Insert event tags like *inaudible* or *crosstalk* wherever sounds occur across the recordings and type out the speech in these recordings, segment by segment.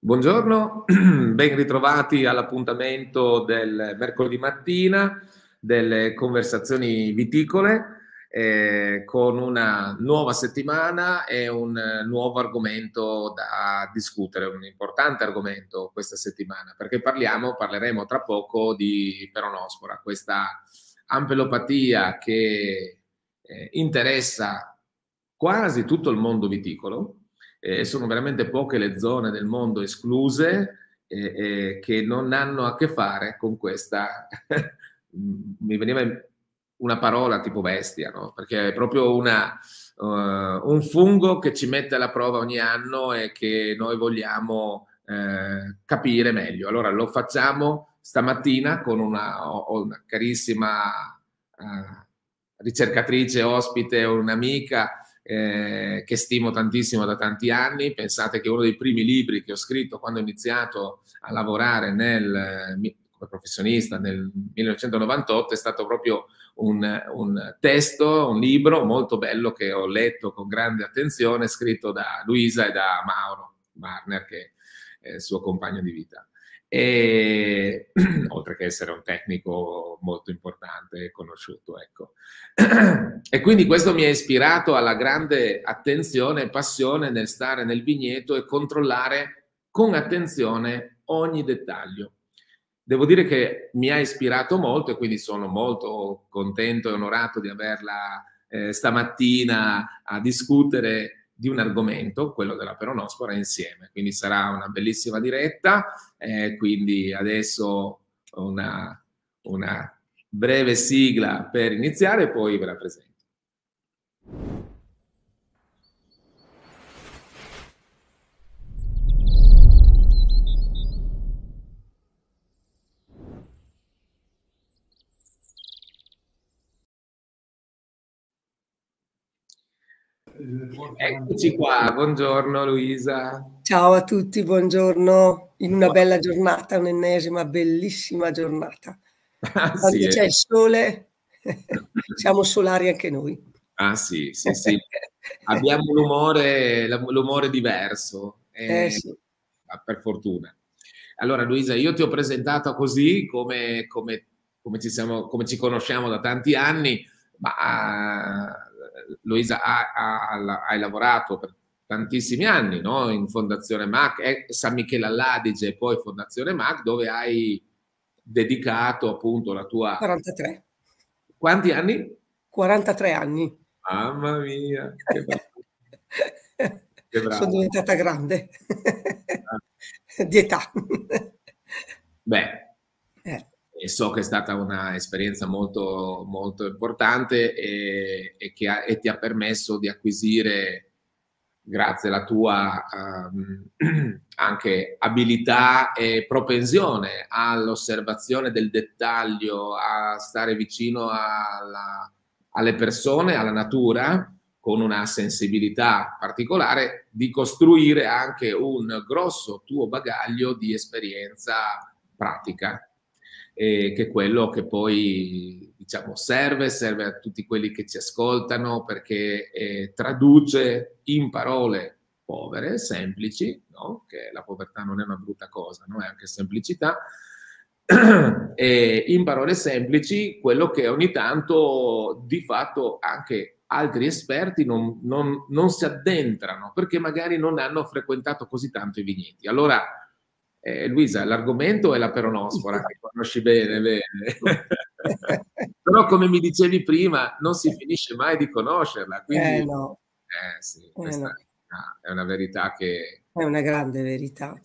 Buongiorno, *clears throat* ben ritrovati all'appuntamento del mercoledì mattina delle conversazioni viticole eh, con una nuova settimana e un nuovo argomento da discutere, un importante argomento questa settimana perché parliamo, parleremo tra poco di peronospora, questa ampelopatia che eh, interessa quasi tutto il mondo viticolo eh, sono veramente poche le zone del mondo escluse eh, eh che non hanno a che fare con questa, *laughs* mi veniva una parola tipo bestia, no? perché è proprio una, uh, un fungo che ci mette alla prova ogni anno e che noi vogliamo uh, capire meglio. Allora lo facciamo stamattina con una, una carissima... Uh, ricercatrice, ospite, un'amica eh, che stimo tantissimo da tanti anni. Pensate che uno dei primi libri che ho scritto quando ho iniziato a lavorare nel, come professionista nel 1998 è stato proprio un, un, testo, un libro molto bello che ho letto con grande attenzione, scritto da Luisa e da Mauro Barner, che è il suo compagno di vita e, *clears throat* oltre che essere un tecnico molto importante e conosciuto. Ecco. *clears throat* e quindi questo mi ha ispirato alla grande attenzione e passione nel stare nel vigneto e controllare con attenzione ogni dettaglio. Devo dire che mi ha ispirato molto e quindi sono molto contento e onorato di averla eh, stamattina a discutere di un argomento, quello della peronospora, insieme. Quindi sarà una bellissima diretta, eh, quindi adesso una, una breve sigla per iniziare e poi ve la presento. Eh, eccoci qua, buongiorno Luisa. Ciao a tutti, buongiorno in una bella giornata, un'ennesima bellissima giornata. Ah, Quando sì, eh. c'è il sole *laughs* siamo solari anche noi. Ah sì, sì, sì. Abbiamo l'umore, l'umore diverso, eh, eh, sì. per fortuna. Allora Luisa, io ti ho presentato così come, come, come, ci, siamo, come ci conosciamo da tanti anni, ma Luisa, ha, ha, hai lavorato per tantissimi anni no? in Fondazione MAC, San Michele all'Adige e poi Fondazione MAC, dove hai dedicato appunto la tua... 43. Quanti anni? 43 anni. Mamma mia, che *laughs* bravo. che brava. Sono diventata grande, ah. di età. Beh, e so che è stata un'esperienza molto, molto importante e, e che ha, e ti ha permesso di acquisire, grazie alla tua um, *clears throat* anche abilità e propensione all'osservazione del dettaglio, a stare vicino alla, alle persone, alla natura, con una sensibilità particolare, di costruire anche un grosso tuo bagaglio di esperienza pratica eh, che è quello che poi diciamo, serve, serve a tutti quelli che ci ascoltano perché eh, traduce in parole povere, semplici, no? che la povertà non è una brutta cosa, no? è anche semplicità, *clears throat* in parole semplici quello che ogni tanto di fatto anche altri esperti non, non, non si addentrano perché magari non hanno frequentato così tanto i vigneti. Allora eh, Luisa, l'argomento è la peronospora, che conosci bene, bene. *laughs* Però come mi dicevi prima, non si finisce mai di conoscerla, quindi... Eh no. Eh sì, eh, questa no. è una verità che... È una grande verità.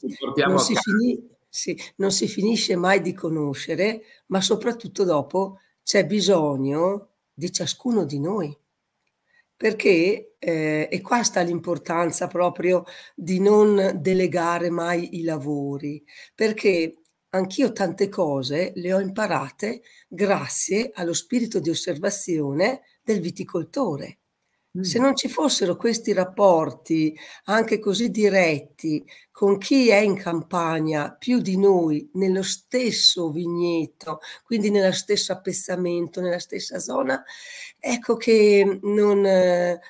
Non si, fini... sì, non si finisce mai di conoscere, ma soprattutto dopo c'è bisogno di ciascuno di noi perché, eh, e qua sta l'importanza proprio di non delegare mai i lavori, perché anch'io tante cose le ho imparate grazie allo spirito di osservazione del viticoltore se mm. non ci fossero questi rapporti, anche così diretti, con chi è in campagna più di noi, nello stesso vigneto, quindi nello stesso appezzamento, nella stessa zona, ecco che non,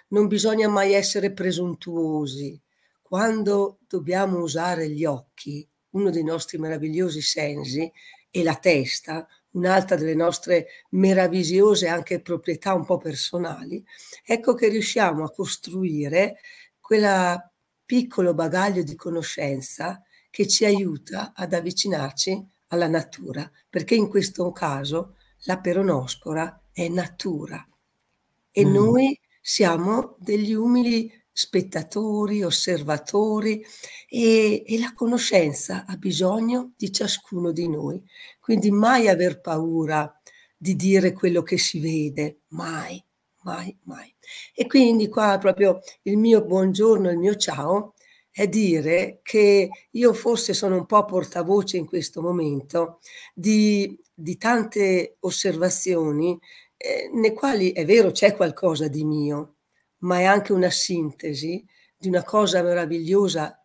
non bisogna mai essere presuntuosi. Quando dobbiamo usare gli occhi, uno dei nostri meravigliosi sensi, e la testa, un'altra delle nostre meravigliose anche proprietà un po' personali, ecco che riusciamo a costruire quel piccolo bagaglio di conoscenza che ci aiuta ad avvicinarci alla natura, perché in questo caso la peronospora è natura e mm. noi siamo degli umili spettatori, osservatori e, e, la conoscenza ha bisogno di ciascuno di noi. Quindi mai aver paura di dire quello che si vede, mai, mai, mai. E quindi qua proprio il mio buongiorno, il mio ciao è dire che io forse sono un po' portavoce in questo momento di, di tante osservazioni eh, nei quali è vero c'è qualcosa di mio, ma è anche una sintesi di una cosa meravigliosa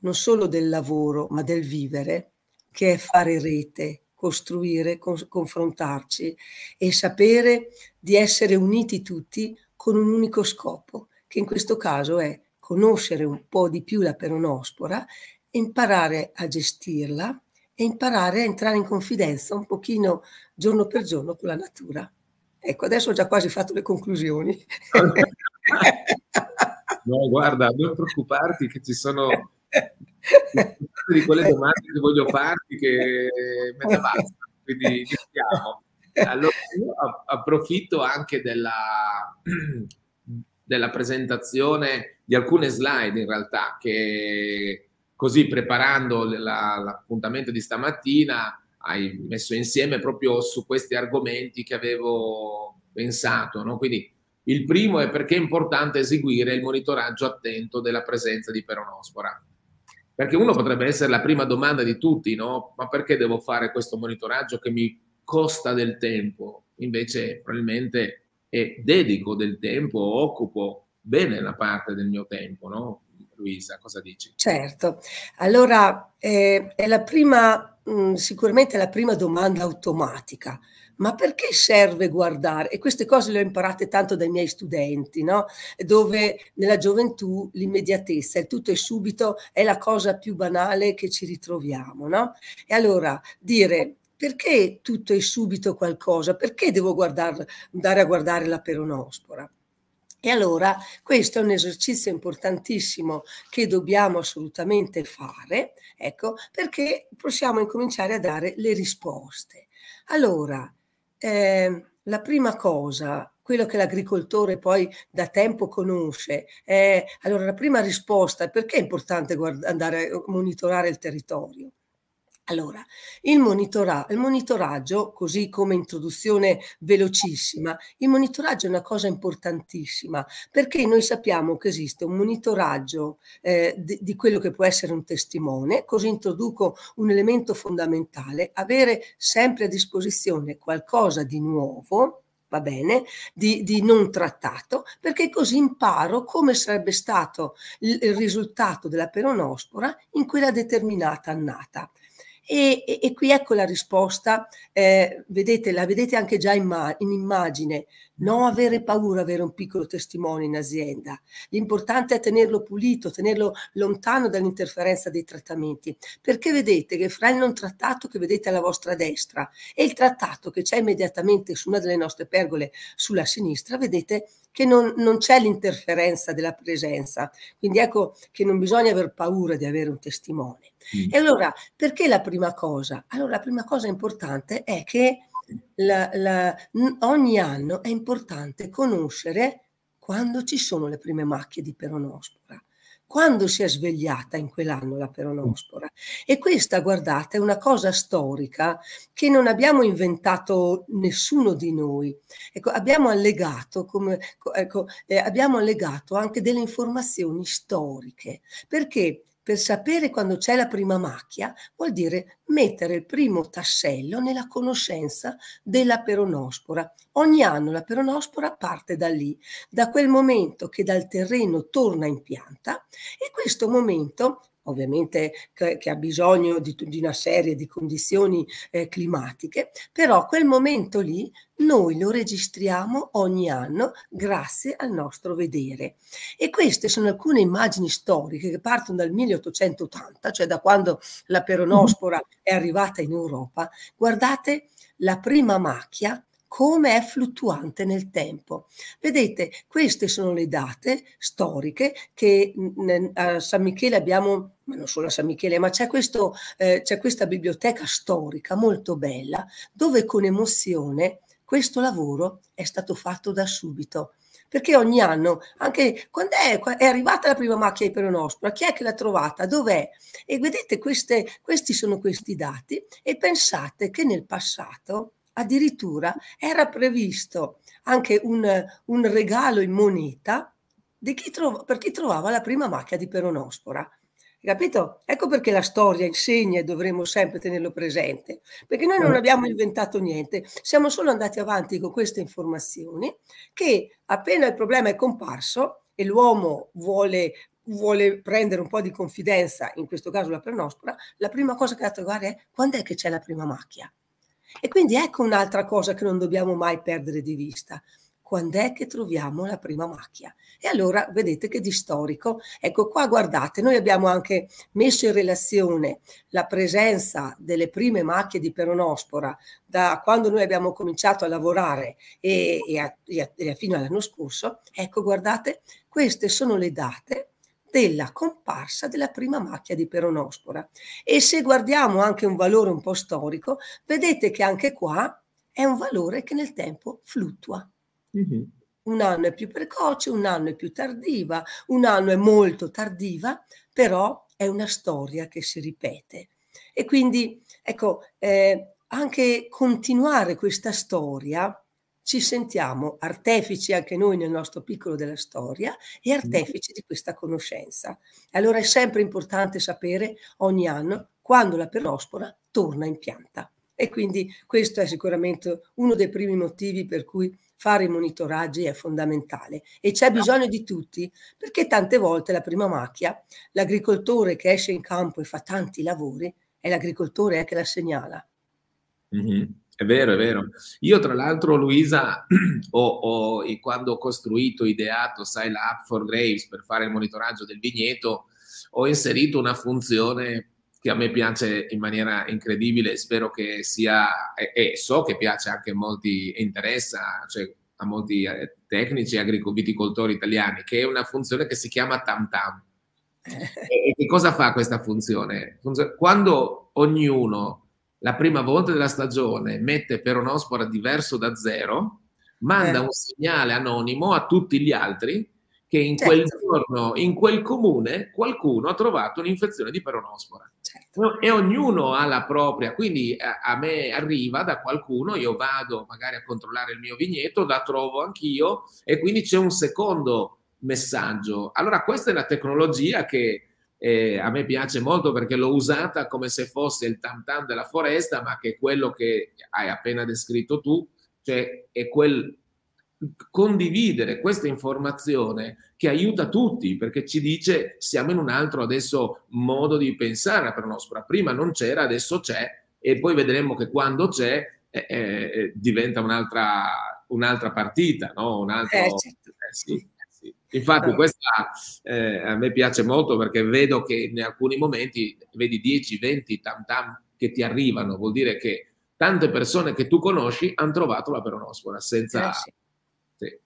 non solo del lavoro, ma del vivere, che è fare rete, costruire, cons- confrontarci e sapere di essere uniti tutti con un unico scopo, che in questo caso è conoscere un po' di più la peronospora, imparare a gestirla e imparare a entrare in confidenza un pochino giorno per giorno con la natura. Ecco, adesso ho già quasi fatto le conclusioni. *laughs* no, guarda, non preoccuparti che ci sono *laughs* di quelle domande che voglio farti che me ne basta, quindi iniziamo. Allora, io approfitto anche della, della presentazione di alcune slide in realtà che così preparando la, l'appuntamento di stamattina hai messo insieme proprio su questi argomenti che avevo pensato, no? Quindi il primo è perché è importante eseguire il monitoraggio attento della presenza di peronospora. Perché uno potrebbe essere la prima domanda di tutti, no? Ma perché devo fare questo monitoraggio che mi costa del tempo? Invece probabilmente è dedico del tempo, occupo bene la parte del mio tempo, no? Luisa, cosa dici? Certo, allora eh, è la prima, mh, mm, sicuramente la prima domanda automatica ma perché serve guardare? E queste cose le ho imparate tanto dai miei studenti, no? dove nella gioventù l'immediatezza, il tutto è subito, è la cosa più banale che ci ritroviamo. No? E allora dire perché tutto è subito qualcosa? Perché devo guardare, andare a guardare la peronospora? E allora questo è un esercizio importantissimo che dobbiamo assolutamente fare, ecco, perché possiamo incominciare a dare le risposte. Allora, eh, la prima cosa, quello che l'agricoltore poi da tempo conosce, è, allora la prima risposta è perché è importante guarda, andare a monitorare il territorio? Allora, il, monitora il, monitoraggio, così come introduzione velocissima, il monitoraggio è una cosa importantissima perché noi sappiamo che esiste un monitoraggio eh, di, di, quello che può essere un testimone, così introduco un elemento fondamentale, avere sempre a disposizione qualcosa di nuovo va bene, di, di non trattato, perché così imparo come sarebbe stato il, il risultato della peronospora in quella determinata annata. E, e, e qui ecco la risposta, eh, vedete, la vedete anche già in, in immagine, non avere paura di avere un piccolo testimone in azienda. L'importante è tenerlo pulito, tenerlo lontano dall'interferenza dei trattamenti, perché vedete che fra il non trattato che vedete alla vostra destra e il trattato che c'è immediatamente su una delle nostre pergole sulla sinistra, vedete che non, non c'è l'interferenza della presenza. Quindi ecco che non bisogna aver paura di avere un testimone. Mm. E allora, perché la prima cosa? Allora, la prima cosa importante è che la, la, ogni anno è importante conoscere quando ci sono le prime macchie di peronospora, quando si è svegliata in quell'anno la peronospora. E questa, guardate, è una cosa storica che non abbiamo inventato nessuno di noi. Ecco, abbiamo, allegato come, ecco, eh, abbiamo allegato anche delle informazioni storiche, perché per sapere quando c'è la prima macchia vuol dire mettere il primo tassello nella conoscenza della peronospora. Ogni anno la peronospora parte da lì, da quel momento che dal terreno torna in pianta e questo momento ovviamente che, che ha bisogno di, di, una serie di condizioni eh, climatiche, però quel momento lì noi lo registriamo ogni anno grazie al nostro vedere. E queste sono alcune immagini storiche che partono dal 1880, cioè da quando la peronospora mm-hmm. è arrivata in Europa. Guardate la prima macchia come è fluttuante nel tempo. Vedete, queste sono le date storiche che a San Michele abbiamo ma non solo a San Michele, ma c'è, questo, eh, c'è questa biblioteca storica molto bella dove con emozione questo lavoro è stato fatto da subito. Perché ogni anno, anche quando è, è arrivata la prima macchia iperonospora, chi è che l'ha trovata? Dov'è? E vedete, queste, questi sono questi dati e pensate che nel passato addirittura era previsto anche un, un regalo in moneta chi trova, per chi trovava la prima macchia di peronospora. Capito? Ecco perché la storia insegna e dovremmo sempre tenerlo presente, perché noi non mm. abbiamo inventato niente, siamo solo andati avanti con queste informazioni che appena il problema è comparso e l'uomo vuole, vuole prendere un po' di confidenza, in questo caso la peronospora, la prima cosa che ha da trovare è quando è che c'è la prima macchia. E quindi ecco un'altra cosa che non dobbiamo mai perdere di vista. Quando è che troviamo la prima macchia? E allora vedete che di storico, ecco qua guardate, noi abbiamo anche messo in relazione la presenza delle prime macchie di peronospora da quando noi abbiamo cominciato a lavorare e, e, a, e a, fino all'anno scorso. Ecco guardate, queste sono le date della comparsa della prima macchia di peronospora. E se guardiamo anche un valore un po' storico, vedete che anche qua è un valore che nel tempo fluttua. Mm-hmm. Un anno è più precoce, un anno è più tardiva, un anno è molto tardiva, però è una storia che si ripete. E quindi, ecco, eh, anche continuare questa storia ci sentiamo artefici anche noi nel nostro piccolo della storia e artefici di questa conoscenza. Allora è sempre importante sapere ogni anno quando la perospora torna in pianta. E quindi questo è sicuramente uno dei primi motivi per cui fare i monitoraggi è fondamentale e c'è bisogno di tutti perché tante volte la prima macchia, l'agricoltore che esce in campo e fa tanti lavori, è l'agricoltore che la segnala. Mm-hmm. È vero, è vero. Io tra l'altro, Luisa, *clears throat* ho, ho, quando ho costruito, ideato, sai, l'app for Graves per fare il monitoraggio del vigneto, ho inserito una funzione che a me piace in maniera incredibile, spero che sia, e, e so che piace anche a molti, interessa, cioè a molti eh, tecnici agric- viticoltori italiani, che è una funzione che si chiama TamTam. Eh. e che cosa fa questa funzione? Quando ognuno la prima volta della stagione mette peronospora diverso da zero, manda eh. un segnale anonimo a tutti gli altri che in certo. quel giorno, in quel comune, qualcuno ha trovato un'infezione di peronospora. Certo. E ognuno ha la propria, quindi a, me arriva da qualcuno, io vado magari a controllare il mio vigneto, la trovo anch'io e quindi c'è un secondo messaggio. Allora questa è la tecnologia che eh, a me piace molto perché l'ho usata come se fosse il tam tam della foresta, ma che è quello che hai appena descritto tu, cioè è quel condividere questa informazione che aiuta tutti perché ci dice siamo in un altro adesso modo di pensare per nostra prima non c'era adesso c'è e poi vedremo che quando c'è eh, eh, diventa un'altra, un'altra partita no? un altro, eh, certo. Eh, sì. Infatti questa eh, a me piace molto perché vedo che in alcuni momenti vedi 10-20 tam tam che ti arrivano, vuol dire che tante persone che tu conosci hanno trovato la peronospora senza... Eh sì. Sì.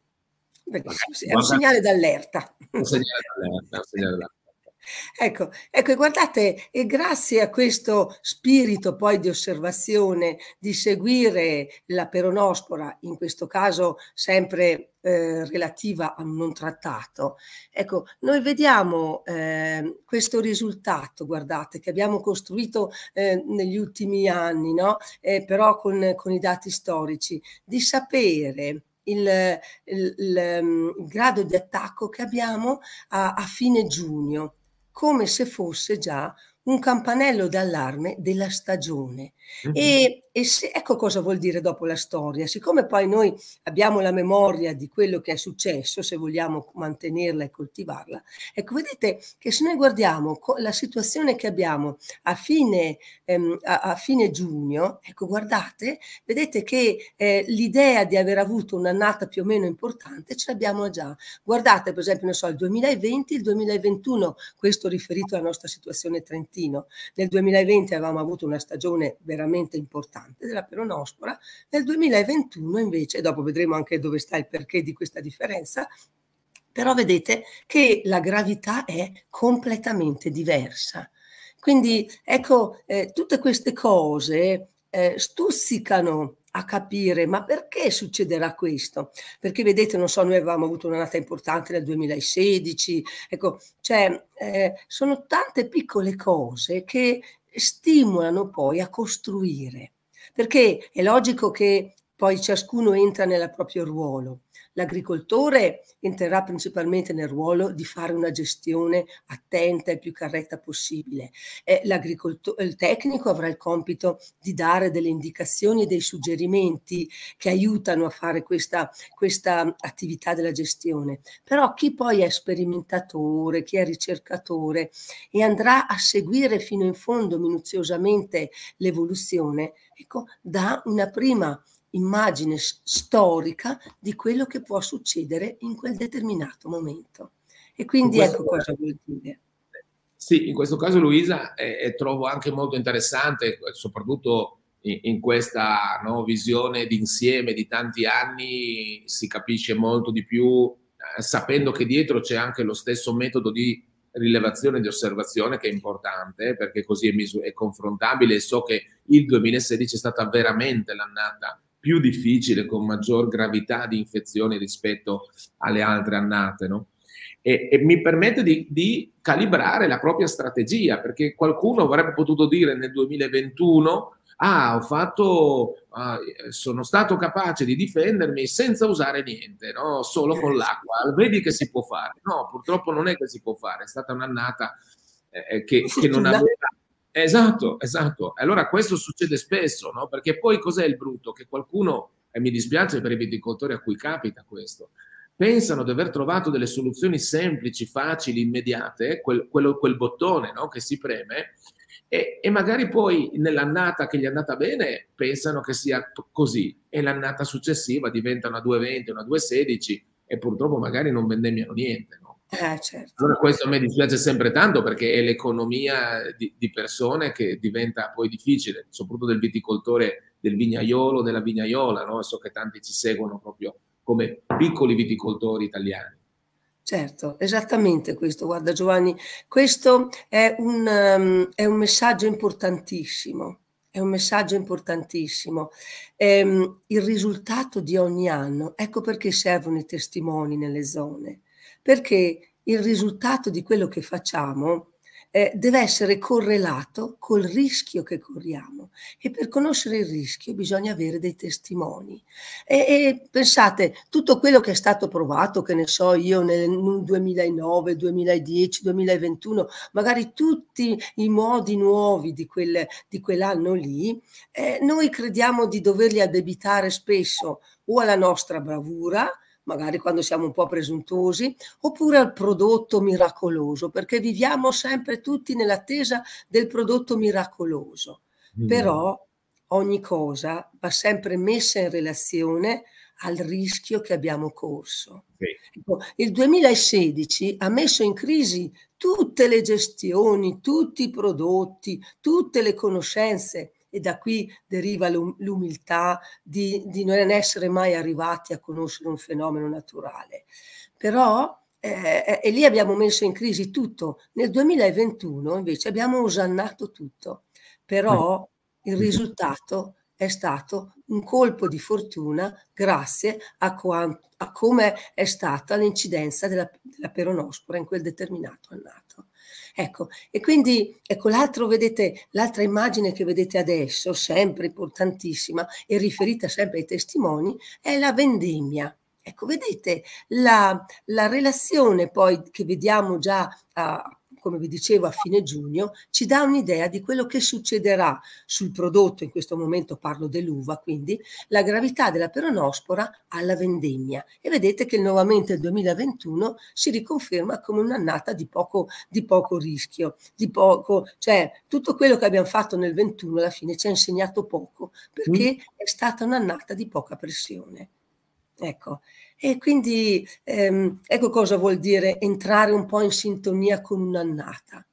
Bellissimo, è un segnale d'allerta. Un segnale d'allerta, un segnale d'allerta. Ecco, ecco, guardate, e grazie a questo spirito poi di osservazione, di seguire la peronospora, in questo caso sempre eh, relativa a un non trattato, ecco, noi vediamo eh, questo risultato, guardate, che abbiamo costruito eh, negli ultimi anni, no? Eh, però con, con i dati storici, di sapere il, il, il, mm, il, grado di attacco che abbiamo a, a fine giugno come se fosse già un campanello d'allarme della stagione. Mm-hmm. E, e se, ecco cosa vuol dire dopo la storia. Siccome poi noi abbiamo la memoria di quello che è successo, se vogliamo mantenerla e coltivarla, ecco, vedete che se noi guardiamo la situazione che abbiamo a fine, ehm, a, a fine giugno, ecco, guardate, vedete che eh, l'idea di aver avuto un'annata più o meno importante ce l'abbiamo già. Guardate, per esempio, non so, il 2020, il 2021, questo riferito alla nostra situazione trentina Trentino. Nel 2020 avevamo avuto una stagione veramente importante della peronospora, nel 2021 invece, dopo vedremo anche dove sta il perché di questa differenza, però vedete che la gravità è completamente diversa. Quindi ecco, eh, tutte queste cose eh, stuzzicano a capire ma perché succederà questo? Perché vedete, non so, noi avevamo avuto una nata importante nel 2016, ecco, cioè eh, sono tante piccole cose che stimolano poi a costruire, perché è logico che poi ciascuno entra nel proprio ruolo. L'agricoltore entrerà principalmente nel ruolo di fare una gestione attenta e più corretta possibile. Eh, il tecnico avrà il compito di dare delle indicazioni e dei suggerimenti che aiutano a fare questa, questa attività della gestione. Però chi poi è sperimentatore, chi è ricercatore e andrà a seguire fino in fondo minuziosamente l'evoluzione, ecco, dà una prima immagine storica di quello che può succedere in quel determinato momento. E quindi ecco questo, ecco cosa vuol dire. Sì, in questo caso Luisa eh, trovo anche molto interessante, soprattutto in, in questa no, visione d'insieme di tanti anni, si capisce molto di più, eh, sapendo che dietro c'è anche lo stesso metodo di rilevazione e di osservazione che è importante perché così è, misu- è confrontabile e so che il 2016 è stata veramente l'annata più difficile, con maggior gravità di infezioni rispetto alle altre annate, no? E, e, mi permette di, di, calibrare la propria strategia, perché qualcuno avrebbe potuto dire nel 2021, ah, ho fatto, ah, sono stato capace di difendermi senza usare niente, no? solo con l'acqua, vedi che si può fare. No, purtroppo non è che si può fare, è stata un'annata eh, eh che, che non aveva Esatto, esatto. Allora questo succede spesso, no? Perché poi cos'è il brutto? Che qualcuno, e mi dispiace per i viticoltori a cui capita questo, pensano di aver trovato delle soluzioni semplici, facili, immediate, quel, quello, quel bottone no? che si preme, e, e, magari poi nell'annata che gli è andata bene pensano che sia così, e l'annata successiva diventa una 220, una 216, e purtroppo magari non vendemmiano niente, no? Eh, certo. Allora questo a me dispiace sempre tanto perché è l'economia di, di, persone che diventa poi difficile, soprattutto del viticoltore, del vignaiolo, della vignaiola, no? so che tanti ci seguono proprio come piccoli viticoltori italiani. Certo, esattamente questo, guarda Giovanni, questo è un, um, è un messaggio importantissimo, è un messaggio importantissimo. Ehm, il risultato di ogni anno, ecco perché servono i testimoni nelle zone perché il risultato di quello che facciamo eh, deve essere correlato col rischio che corriamo e per conoscere il rischio bisogna avere dei testimoni. E, e pensate, tutto quello che è stato provato, che ne so io nel 2009, 2010, 2021, magari tutti i modi nuovi di, quel, di quell'anno lì, eh, noi crediamo di doverli addebitare spesso o alla nostra bravura, magari quando siamo un po' presuntuosi, oppure al prodotto miracoloso, perché viviamo sempre tutti nell'attesa del prodotto miracoloso. Mm. Però ogni cosa va sempre messa in relazione al rischio che abbiamo corso. Sì. Ecco, il 2016 ha messo in crisi tutte le gestioni, tutti i prodotti, tutte le conoscenze e da qui deriva l'umiltà di, di, non essere mai arrivati a conoscere un fenomeno naturale. Però, eh, e lì abbiamo messo in crisi tutto. Nel 2021 invece abbiamo osannato tutto, però mm. il risultato è stato un colpo di fortuna grazie a, a come è stata l'incidenza della, della peronospora in quel determinato annato. Ecco, e quindi ecco l'altro, vedete, l'altra immagine che vedete adesso, sempre importantissima e riferita sempre ai testimoni, è la vendemmia. Ecco, vedete la, la relazione poi che vediamo già a come vi dicevo a fine giugno, ci dà un'idea di quello che succederà sul prodotto, in questo momento parlo dell'uva, quindi la gravità della peronospora alla vendemmia. E vedete che nuovamente il 2021 si riconferma come un'annata di poco, di poco rischio, di poco, cioè tutto quello che abbiamo fatto nel 21 alla fine ci ha insegnato poco, perché mm. è stata un'annata di poca pressione. Ecco, e quindi ehm, ecco cosa vuol dire entrare un po' in sintonia con un'annata.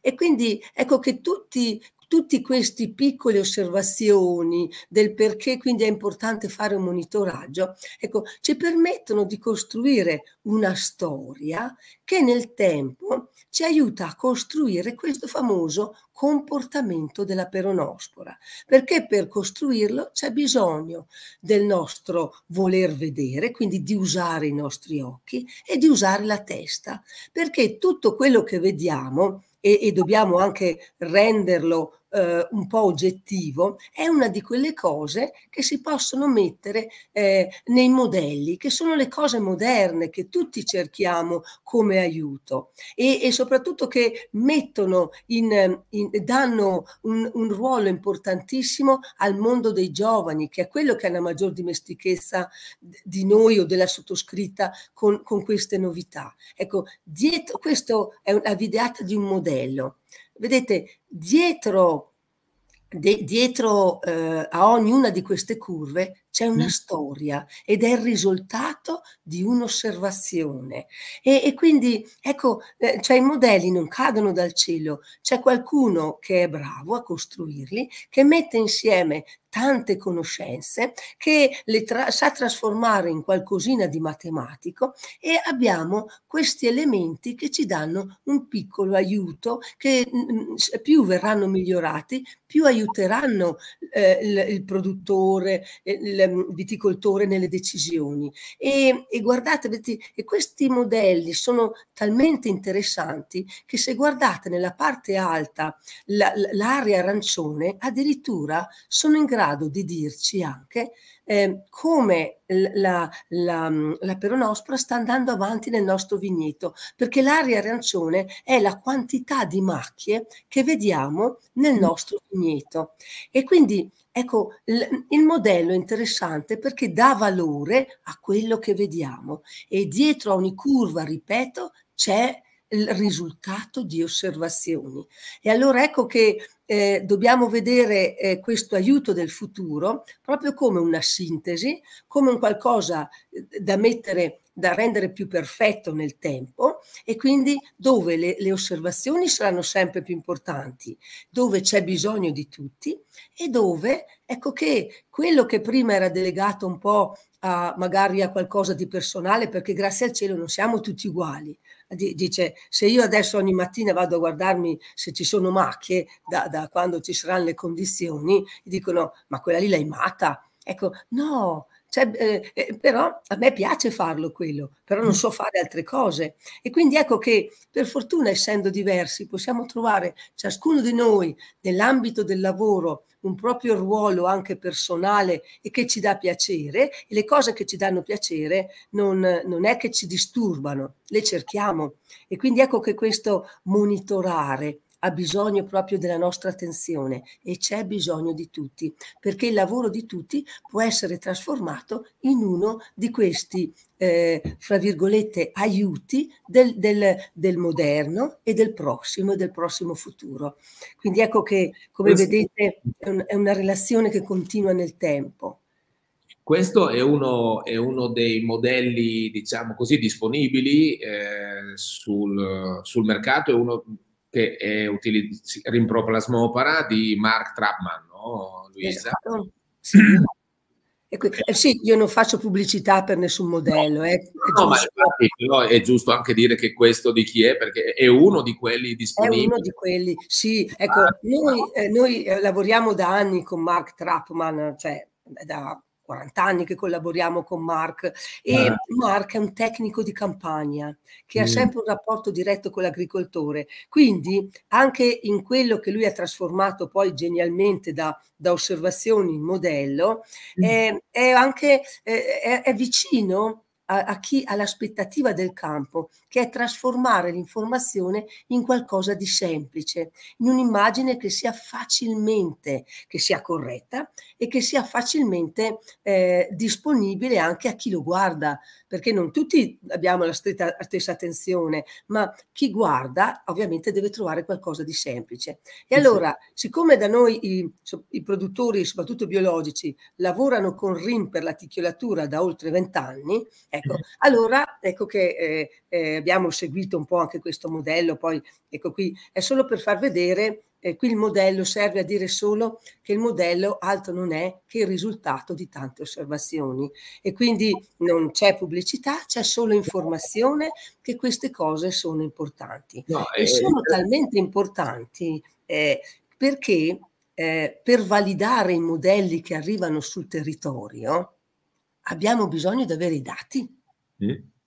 E quindi ecco che tutti tutti questi piccole osservazioni del perché quindi è importante fare un monitoraggio, ecco, ci permettono di costruire una storia che nel tempo ci aiuta a costruire questo famoso comportamento della peronospora, perché per costruirlo c'è bisogno del nostro voler vedere, quindi di usare i nostri occhi e di usare la testa, perché tutto quello che vediamo e, e dobbiamo anche renderlo eh, un po' oggettivo, è una di quelle cose che si possono mettere eh, nei modelli, che sono le cose moderne che tutti cerchiamo come aiuto e, e soprattutto che mettono in, in danno un, un, ruolo importantissimo al mondo dei giovani, che è quello che ha una maggior dimestichezza di noi o della sottoscritta con, con queste novità. Ecco, dietro questo è una videata di un modello. Vedete, dietro, de, dietro eh, a ognuna di queste curve c'è una mm. storia ed è il risultato di un'osservazione. E, e quindi, ecco, eh, cioè i modelli non cadono dal cielo, c'è qualcuno che è bravo a costruirli, che mette insieme tante conoscenze, che le tra- sa trasformare in qualcosina di matematico e abbiamo questi elementi che ci danno un piccolo aiuto, che mh, mm, mm, più verranno migliorati, più aiuteranno eh, il, il, produttore, il, Mm, viticoltore nelle decisioni. E, e guardate, e questi modelli sono talmente interessanti che se guardate nella parte alta l'area arancione, addirittura sono in grado di dirci anche eh, come la, la, mm, la, peronospora sta andando avanti nel nostro vigneto, perché l'aria arancione è la quantità di macchie che vediamo nel mm. nostro vigneto. E quindi ecco il modello è interessante perché dà valore a quello che vediamo e dietro a ogni curva, ripeto, c'è il risultato di osservazioni. E allora ecco che eh, dobbiamo vedere eh, questo aiuto del futuro proprio come una sintesi, come un qualcosa eh, da mettere da rendere più perfetto nel tempo e quindi dove le, le, osservazioni saranno sempre più importanti, dove c'è bisogno di tutti e dove ecco che quello che prima era delegato un po' a magari a qualcosa di personale perché grazie al cielo non siamo tutti uguali, dice se io adesso ogni mattina vado a guardarmi se ci sono macchie da, da quando ci saranno le condizioni, dicono ma quella lì l'hai matta. Ecco, no, cioè, eh, eh, però a me piace farlo quello, però non mm. so fare altre cose. E quindi ecco che per fortuna essendo diversi possiamo trovare ciascuno di noi nell'ambito del lavoro un proprio ruolo anche personale e che ci dà piacere e le cose che ci danno piacere non, non è che ci disturbano, le cerchiamo. E quindi ecco che questo monitorare ha bisogno proprio della nostra attenzione e c'è bisogno di tutti, perché il lavoro di tutti può essere trasformato in uno di questi, eh, fra virgolette, aiuti del, del, del, moderno e del prossimo e del prossimo futuro. Quindi ecco che, come Questo... vedete, è, un, è una relazione che continua nel tempo. Questo è uno, è uno, dei modelli, diciamo così, disponibili eh, sul, sul, mercato, è uno che è eh, utilizz- rimproplasmopara di Mark Trapman, no Luisa? Esatto. Sì. Eh, sì, io non faccio pubblicità per nessun modello. Eh. È, no, ma infatti, no, è giusto anche dire che questo di chi è, perché è uno di quelli disponibili. È uno di quelli, sì. Ecco, ah, noi, eh, noi eh, lavoriamo da anni con Mark Trapman, cioè da 40 anni che collaboriamo con Mark e ah. Mark è un tecnico di campagna che mm. ha sempre un rapporto diretto con l'agricoltore. Quindi anche in quello che lui ha trasformato poi genialmente da, da osservazioni in modello, mm. eh, è anche eh, è, è vicino a, a chi ha l'aspettativa del campo, che è trasformare l'informazione in qualcosa di semplice, in un'immagine che sia facilmente, che sia corretta e che sia facilmente eh, disponibile anche a chi lo guarda, perché non tutti abbiamo la stessa attenzione, ma chi guarda ovviamente deve trovare qualcosa di semplice. E allora, siccome da noi i, i produttori, soprattutto biologici, lavorano con RIM per la ticchiolatura da oltre vent'anni, ecco, Ecco, allora ecco che eh, eh, abbiamo seguito un po' anche questo modello, poi ecco qui è solo per far vedere, eh, qui il modello serve a dire solo che il modello altro non è che il risultato di tante osservazioni e quindi non c'è pubblicità, c'è solo informazione che queste cose sono importanti no, e sono talmente importanti eh, perché eh, per validare i modelli che arrivano sul territorio, abbiamo bisogno di avere i dati. Sì.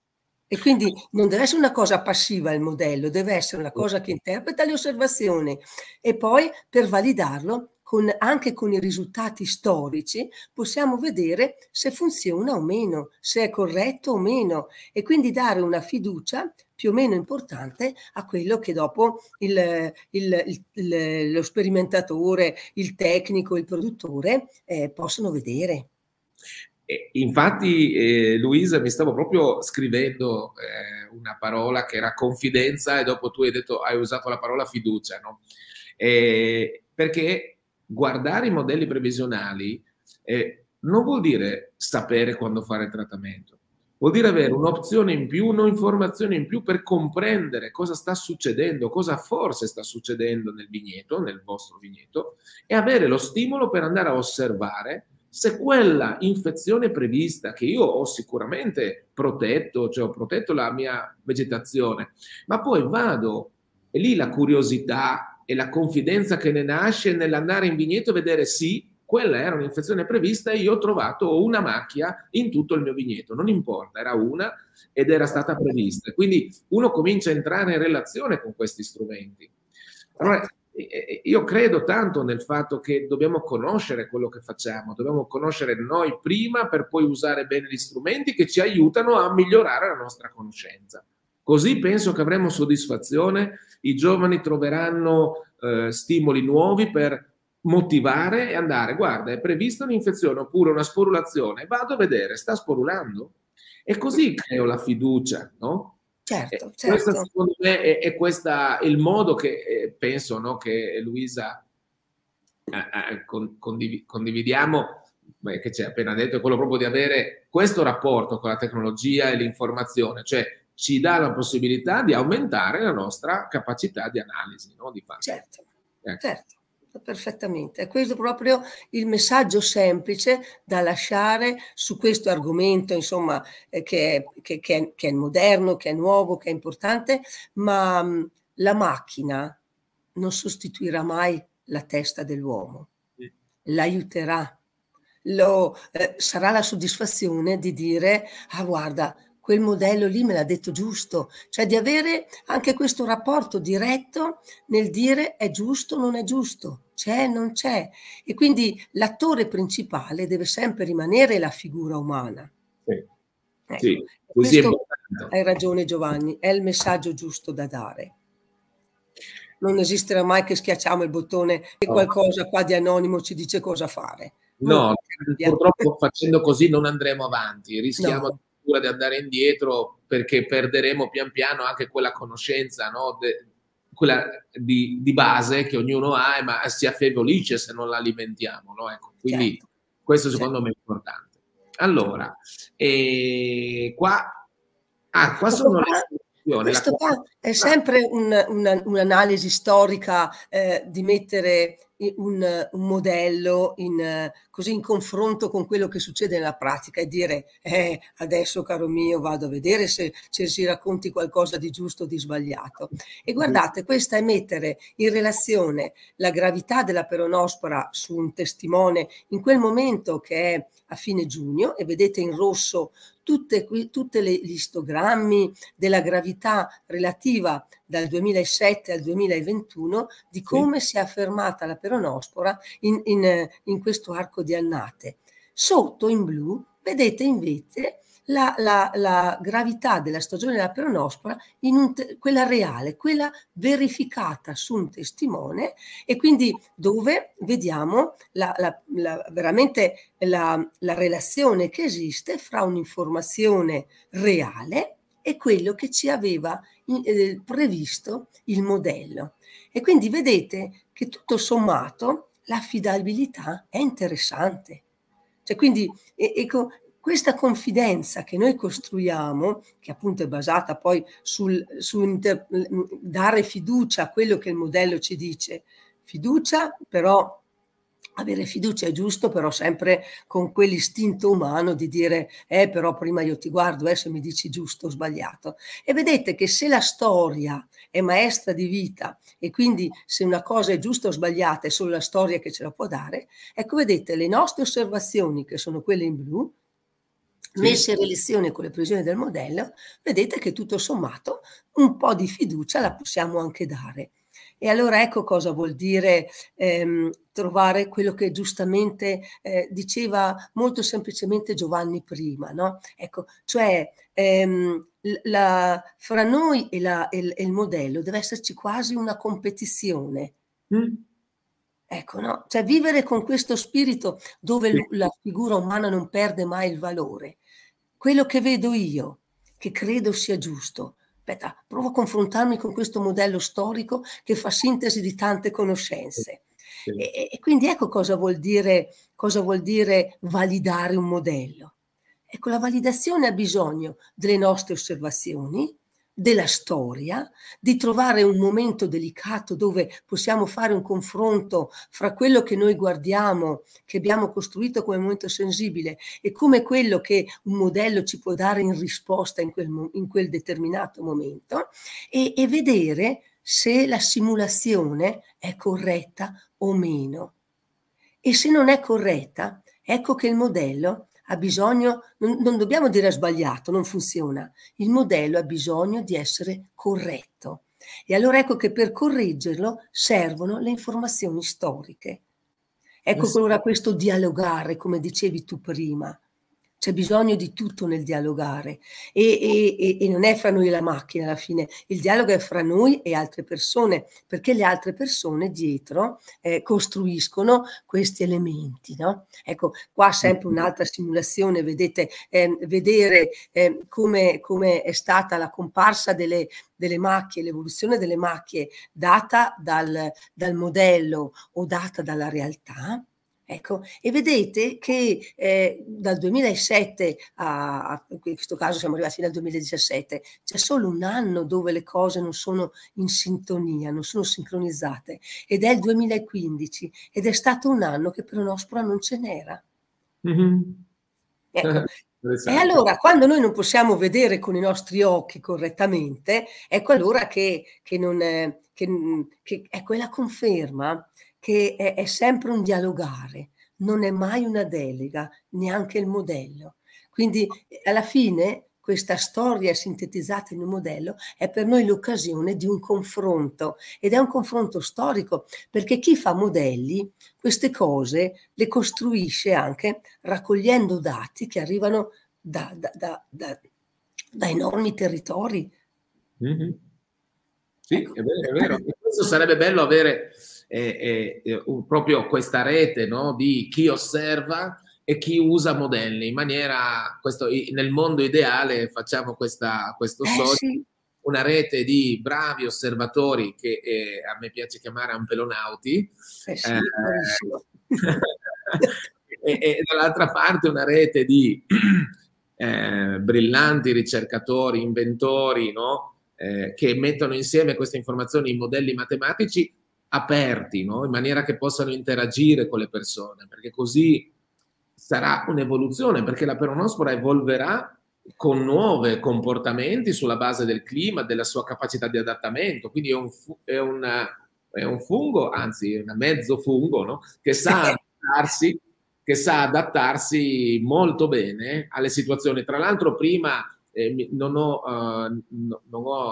E quindi non deve essere una cosa passiva il modello, deve essere una cosa che interpreta le osservazioni e poi per validarlo con, anche con i risultati storici possiamo vedere se funziona o meno, se è corretto o meno e quindi dare una fiducia più o meno importante a quello che dopo il, il, il, lo sperimentatore, il tecnico, il produttore eh, possono vedere infatti, eh, Luisa, mi stavo proprio scrivendo eh, una parola che era confidenza e dopo tu hai detto, hai usato la parola fiducia, no? Eh, perché guardare i modelli previsionali eh, non vuol dire sapere quando fare il trattamento, vuol dire avere un'opzione in più, un'informazione in più per comprendere cosa sta succedendo, cosa forse sta succedendo nel vigneto, nel vostro vigneto, e avere lo stimolo per andare a osservare se quella infezione prevista, che io ho sicuramente protetto, cioè ho protetto la mia vegetazione, ma poi vado e lì la curiosità e la confidenza che ne nasce nell'andare in vigneto e vedere sì, quella era un'infezione prevista e io ho trovato una macchia in tutto il mio vigneto, non importa, era una ed era stata prevista. Quindi uno comincia a entrare in relazione con questi strumenti. Allora, io credo tanto nel fatto che dobbiamo conoscere quello che facciamo, dobbiamo conoscere noi prima per poi usare bene gli strumenti che ci aiutano a migliorare la nostra conoscenza. Così penso che avremo soddisfazione, i giovani troveranno eh, stimoli nuovi per motivare e andare, guarda, è prevista un'infezione oppure una sporulazione, vado a vedere, sta sporulando? E così creo la fiducia, no? Certo, eh, certo. Questo secondo me è, è, questa, il modo che eh, penso no, che Luisa eh, eh con, condiv- condividiamo, che ci ha appena detto, è quello proprio di avere questo rapporto con la tecnologia e l'informazione, cioè ci dà la possibilità di aumentare la nostra capacità di analisi, no? di fare. Certo, ecco. certo perfettamente. È questo proprio il messaggio semplice da lasciare su questo argomento, insomma, eh, che, che, che, è, che, è, moderno, che è nuovo, che è importante, ma mh, mm, la macchina non sostituirà mai la testa dell'uomo, sì. l'aiuterà, Lo, eh, sarà la soddisfazione di dire, ah guarda, quel modello lì me l'ha detto giusto, cioè di avere anche questo rapporto diretto nel dire è giusto o non è giusto, c'è, non c'è. E quindi l'attore principale deve sempre rimanere la figura umana. Sì. Ecco. Sì, così hai ragione Giovanni, è il messaggio giusto da dare. Non esisterà mai che schiacciamo il bottone e qualcosa qua di anonimo ci dice cosa fare. No, purtroppo facendo così non andremo avanti, rischiamo no. di andare indietro perché perderemo pian piano anche quella conoscenza no, de, quella di, di, base che ognuno ha, eh, ma si affievolisce se non la alimentiamo. No? Ecco, quindi certo. questo secondo certo. me è importante. Allora, eh, qua, ah, qua sono le... Questo qua è ah. sempre un, un, un'analisi storica eh, di mettere un, un modello in, così in confronto con quello che succede nella pratica e dire eh, adesso caro mio vado a vedere se, se si racconti qualcosa di giusto o di sbagliato. E guardate, questa è mettere in relazione la gravità della peronospora su un testimone in quel momento che è a fine giugno e vedete in rosso tutti gli istogrammi della gravità relativa dal 2007 al 2021 di come sì. si è affermata la peronospora in, in, in, questo arco di annate. Sotto in blu vedete invece la, la, la gravità della stagione della peronospora, quella reale, quella verificata su un testimone e quindi dove vediamo la, veramente la relazione che esiste fra un'informazione reale è quello che ci aveva eh, previsto il modello. E quindi vedete che tutto sommato l'affidabilità è interessante. Cioè, quindi, ecco, questa confidenza che noi costruiamo, che appunto è basata poi sul, sul mm, dare fiducia a quello che il modello ci dice, fiducia però avere fiducia è giusto, però sempre con quell'istinto umano di dire, eh però prima io ti guardo, eh se mi dici giusto o sbagliato. E vedete che se la storia è maestra di vita e quindi se una cosa è giusta o sbagliata è solo la storia che ce la può dare, ecco vedete le nostre osservazioni che sono quelle in blu, messe in relazione con le previsioni del modello, vedete che tutto sommato un po' di fiducia la possiamo anche dare. E allora ecco cosa vuol dire ehm, trovare quello che giustamente eh, diceva molto semplicemente Giovanni prima, no? Ecco, cioè ehm, la, fra noi e, la, e, e, il modello deve esserci quasi una competizione. Mm. Ecco, no? Cioè vivere con questo spirito dove sì. la figura umana non perde mai il valore. Quello che vedo io, che credo sia giusto, aspetta, provo a confrontarmi con questo modello storico che fa sintesi di tante conoscenze. E, e, quindi ecco cosa vuol, dire, cosa vuol dire validare un modello. Ecco, la validazione ha bisogno delle nostre osservazioni, della storia, di trovare un momento delicato dove possiamo fare un confronto fra quello che noi guardiamo, che abbiamo costruito come momento sensibile e come quello che un modello ci può dare in risposta in quel, in quel determinato momento e, e vedere se la simulazione è corretta o meno. E se non è corretta, ecco che il modello ha bisogno, non, non dobbiamo dire ha sbagliato, non funziona, il modello ha bisogno di essere corretto. E allora ecco che per correggerlo servono le informazioni storiche. Ecco allora questo dialogare, come dicevi tu prima, c'è bisogno di tutto nel dialogare e, e, e, non è fra noi e la macchina alla fine, il dialogo è fra noi e altre persone, perché le altre persone dietro eh, costruiscono questi elementi. No? Ecco, qua sempre mm-hmm. un'altra simulazione, vedete, eh, vedere eh, come, come è stata la comparsa delle, delle macchie, l'evoluzione delle macchie data dal, dal modello o data dalla realtà Ecco, e vedete che eh, dal 2007 a, a, in questo caso siamo arrivati al 2017, c'è solo un anno dove le cose non sono in sintonia, non sono sincronizzate ed è il 2015 ed è stato un anno che per Onospora non ce n'era. Mm-hmm. Ecco. *laughs* E allora, quando noi non possiamo vedere con i nostri occhi correttamente, ecco allora che, che non, è, eh, che, che, è la conferma che è, è sempre un dialogare, non è mai una delega, neanche il modello. Quindi eh, alla fine questa storia sintetizzata in un modello è per noi l'occasione di un confronto ed è un confronto storico perché chi fa modelli queste cose le costruisce anche raccogliendo dati che arrivano da, da, da, da enormi territori. Mm-hmm. Sì, ecco. è vero. È vero adesso sarebbe bello avere eh, eh, eh proprio questa rete no? di chi osserva e chi usa modelli in maniera, questo, nel mondo ideale facciamo questa, questo eh, social, sì. una rete di bravi osservatori che eh, a me piace chiamare ampelonauti, eh, sì, eh, *laughs* e, e, dall'altra parte una rete di *clears throat* eh, brillanti ricercatori, inventori, no? eh, che mettono insieme queste informazioni in modelli matematici aperti, no? in maniera che possano interagire con le persone, perché così sarà un'evoluzione, perché la peronospora evolverà con nuovi comportamenti sulla base del clima, della sua capacità di adattamento. Quindi è un, è una, è un fungo, anzi è un mezzo fungo, no? che, sa *laughs* adattarsi, che sa adattarsi molto bene alle situazioni. Tra l'altro prima eh, non ho, eh, no, non ho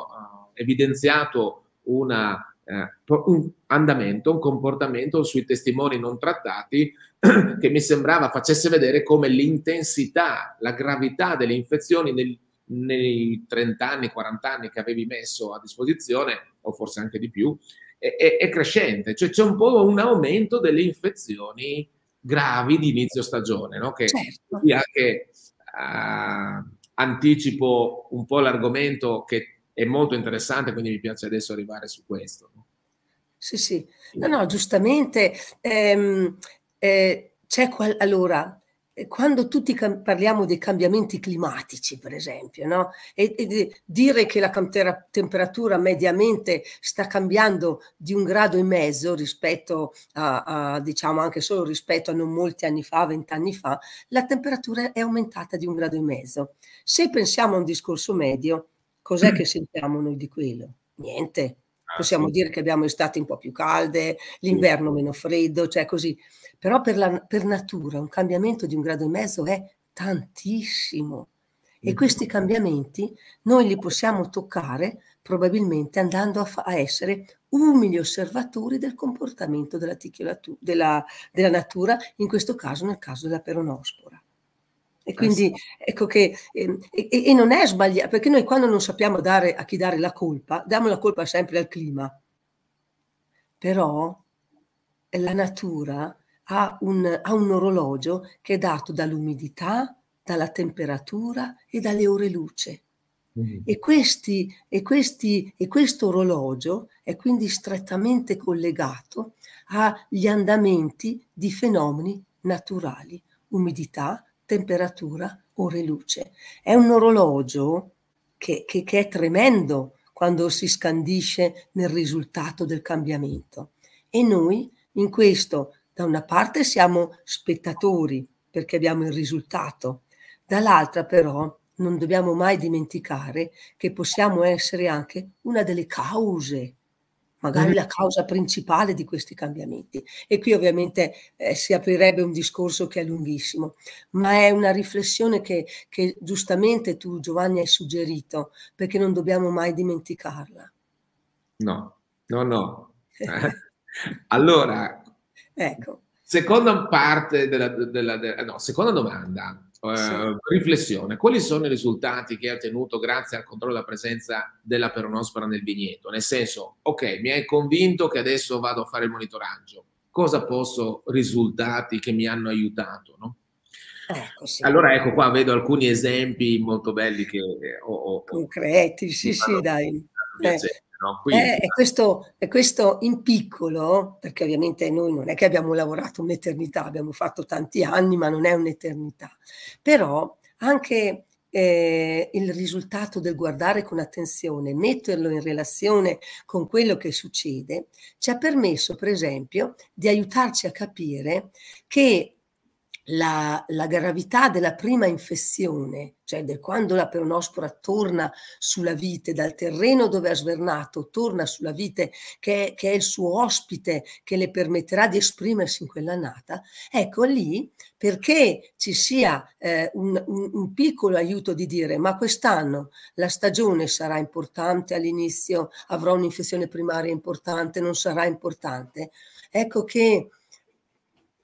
eh, evidenziato una, eh, un andamento, un comportamento sui testimoni non trattati *clears throat* che mi sembrava facesse vedere come l'intensità, la gravità delle infezioni nel, nei 30 anni, 40 anni che avevi messo a disposizione, o forse anche di più, è, è, crescente, cioè c'è un po' un aumento delle infezioni gravi di inizio stagione, no? che certo. anche uh, ah, anticipo un po' l'argomento che è molto interessante, quindi mi piace adesso arrivare su questo. Sì, sì, no, no, giustamente ehm, eh, c'è qual- allora quando tutti parliamo dei cambiamenti climatici, per esempio, no? e, e, dire che la temperatura mediamente sta cambiando di un grado e mezzo rispetto a, a diciamo, anche solo rispetto a non molti anni fa, vent'anni fa, la temperatura è aumentata di un grado e mezzo. Se pensiamo a un discorso medio, cos'è mm. che sentiamo noi di quello? Niente, possiamo certo. dire che abbiamo estate un po' più calde, l'inverno meno freddo, cioè così. Però per, la, per natura un cambiamento di un grado e mezzo è tantissimo e mm. questi cambiamenti noi li possiamo toccare probabilmente andando a, a essere umili osservatori del comportamento della, della, della natura, in questo caso nel caso della peronospora. E eh quindi ecco che, ehm, e, e non è sbagliato, perché noi quando non sappiamo dare a chi dare la colpa, diamo la colpa sempre al clima. Però eh, la natura ha un, ha un orologio che è dato dall'umidità, dalla temperatura e dalle ore luce. Mm. E, questi, e, questi, e questo orologio è quindi strettamente collegato agli andamenti di fenomeni naturali, umidità, temperatura, ore luce. È un orologio che, che, che è tremendo quando si scandisce nel risultato del cambiamento. E noi in questo, da una parte, siamo spettatori perché abbiamo il risultato, dall'altra però non dobbiamo mai dimenticare che possiamo essere anche una delle cause magari la causa principale di questi cambiamenti. E qui ovviamente eh, si aprirebbe un discorso che è lunghissimo, ma è una riflessione che, che giustamente tu Giovanni hai suggerito, perché non dobbiamo mai dimenticarla. No, no, no. *laughs* Eh, allora, ecco. seconda parte della, della, della no, seconda domanda. Eh, riflessione, quali sono i risultati che hai ottenuto grazie al controllo della presenza della peronospora nel vigneto? Nel senso, ok, mi hai convinto che adesso vado a fare il monitoraggio, cosa posso, risultati che mi hanno aiutato, no? Ecco, sì. Allora ecco qua vedo alcuni esempi molto belli che ho, ho concreti, sì, sì, dai. Eh, No? Quindi, eh, e, questo, e, questo, in piccolo, perché ovviamente noi non è che abbiamo lavorato un'eternità, abbiamo fatto tanti anni, ma non è un'eternità. Però anche eh, il risultato del guardare con attenzione, metterlo in relazione con quello che succede, ci ha permesso, per esempio, di aiutarci a capire che la, la, gravità della prima infezione, cioè del quando la peronospora torna sulla vite, dal terreno dove ha svernato, torna sulla vite che, che è il suo ospite che le permetterà di esprimersi in quella nata, ecco lì perché ci sia eh, un, un, un, piccolo aiuto di dire ma quest'anno la stagione sarà importante all'inizio, avrò un'infezione primaria importante, non sarà importante, ecco che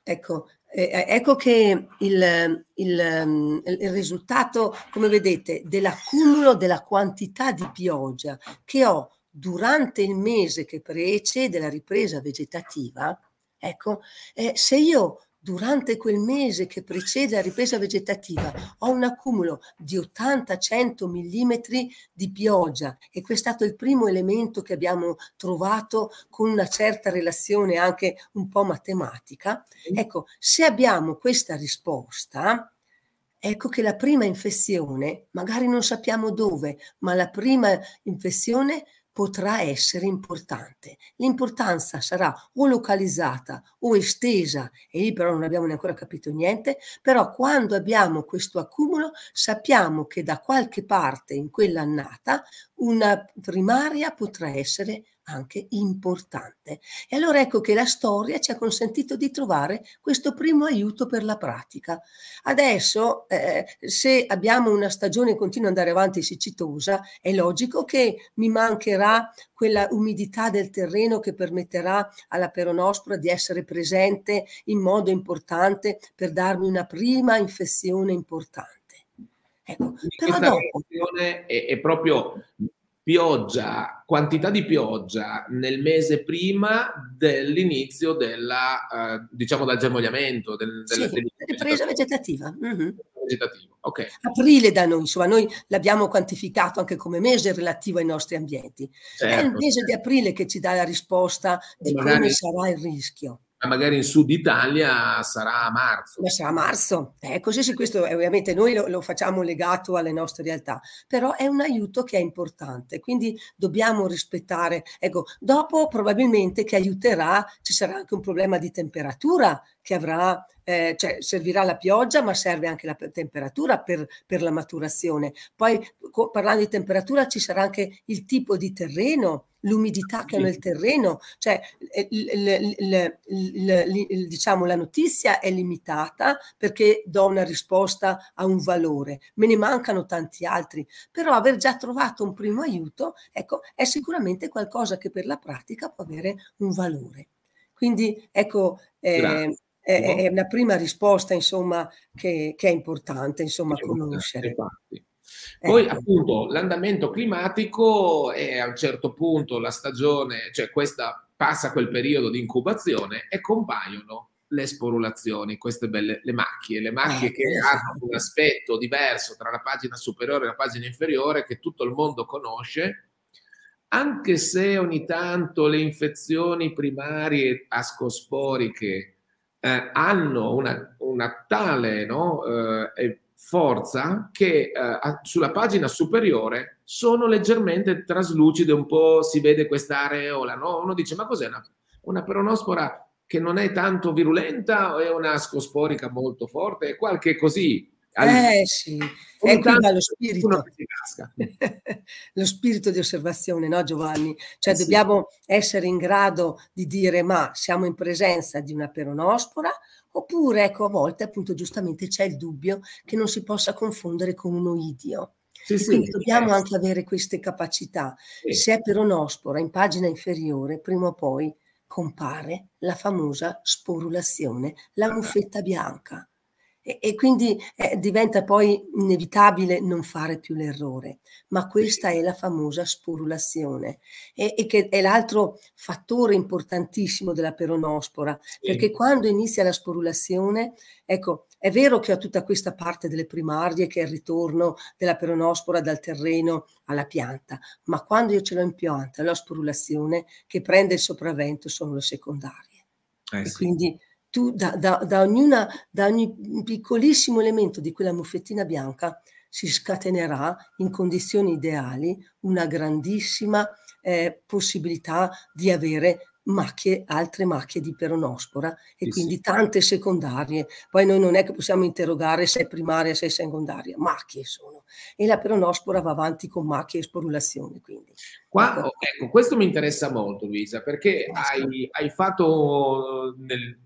ecco, eh, eh, ecco che il, mm, il, il, risultato, come vedete, dell'accumulo della quantità di pioggia che ho durante il mese che precede la ripresa vegetativa, ecco, eh, se io durante quel mese che precede la ripresa vegetativa ho un accumulo di 80-100 mm di pioggia e questo è stato il primo elemento che abbiamo trovato con una certa relazione anche un po' matematica. Ecco, se abbiamo questa risposta, ecco che la prima infezione, magari non sappiamo dove, ma la prima infezione potrà essere importante. L'importanza sarà o localizzata o estesa, e lì però non abbiamo ancora capito niente, però quando abbiamo questo accumulo sappiamo che da qualche parte in quell'annata una primaria potrà essere anche importante. E allora ecco che la storia ci ha consentito di trovare questo primo aiuto per la pratica. Adesso, eh, se abbiamo una stagione continua ad andare avanti siccitosa, è logico che mi mancherà quella umidità del terreno che permetterà alla peronospora di essere presente in modo importante per darmi una prima infezione importante. Ecco, però dopo... È, è proprio pioggia, quantità di pioggia nel mese prima dell'inizio della, uh, diciamo, del germogliamento. Del, del, sì, ripresa vegetativa. Mm-hmm. Okay. Aprile da noi, insomma, noi l'abbiamo quantificato anche come mese relativo ai nostri ambienti. Certo. È il certo, mese di certo. aprile che ci dà la risposta di come sarà il rischio magari in Sud Italia sarà a marzo. Ma sarà a marzo, eh, così sì, questo è, ovviamente noi lo, lo, facciamo legato alle nostre realtà, però è un aiuto che è importante, quindi dobbiamo rispettare. Ecco, dopo probabilmente che aiuterà ci sarà anche un problema di temperatura che avrà, eh, cioè servirà la pioggia, ma serve anche la temperatura per, per la maturazione. Poi parlando di temperatura ci sarà anche il tipo di terreno l'umidità che sì. hanno il terreno, cioè eh, diciamo la notizia è limitata perché do una risposta a un valore, me ne mancano tanti altri, però aver già trovato un primo aiuto, ecco, è sicuramente qualcosa che per la pratica può avere un valore. Quindi ecco, eh, è, è, una prima risposta, insomma, che, che è importante, insomma, diciamo, conoscere. Infatti. Poi eh. appunto l'andamento climatico è a un certo punto la stagione, cioè questa passa quel periodo di incubazione e compaiono le sporulazioni, queste belle le macchie, le macchie eh, che eh. hanno un aspetto diverso tra la pagina superiore e la pagina inferiore che tutto il mondo conosce, anche se ogni tanto le infezioni primarie ascosporiche eh, hanno una, una tale no, eh, forza che eh, sulla pagina superiore sono leggermente traslucide, un po' si vede questa areola, no? Uno dice, ma cos'è una, una peronospora che non è tanto virulenta o è una scosporica molto forte? È qualche così. Eh al... sì, è qui dallo spirito. *laughs* Lo spirito di osservazione, no Giovanni? Cioè eh dobbiamo sì. essere in grado di dire ma siamo in presenza di una peronospora Oppure, ecco, a volte appunto giustamente c'è il dubbio che non si possa confondere con uno idio. Sì, sì, quindi dobbiamo anche avere queste capacità. Sì. Se è peronospora in pagina inferiore, prima o poi compare la famosa sporulazione, la ah. muffetta bianca e, e quindi eh, diventa poi inevitabile non fare più l'errore. Ma questa è la famosa sporulazione e, e che è l'altro fattore importantissimo della peronospora, sì. perché quando inizia la sporulazione, ecco, è vero che ho tutta questa parte delle primarie che è il ritorno della peronospora dal terreno alla pianta, ma quando io ce l'ho in pianta, la sporulazione che prende il sopravvento sono le secondarie. Eh sì. Quindi tu da, da, da, ognuna, da ogni piccolissimo elemento di quella muffettina bianca si scatenerà in condizioni ideali una grandissima eh, possibilità di avere macchie, altre macchie di peronospora e sì, quindi sì. tante secondarie. Poi noi non è che possiamo interrogare se è primaria, se è secondaria, macchie sono. E la peronospora va avanti con macchie e sporulazioni. Quindi. Qua, ecco. ecco, questo mi interessa molto Luisa, perché hai, hai fatto nel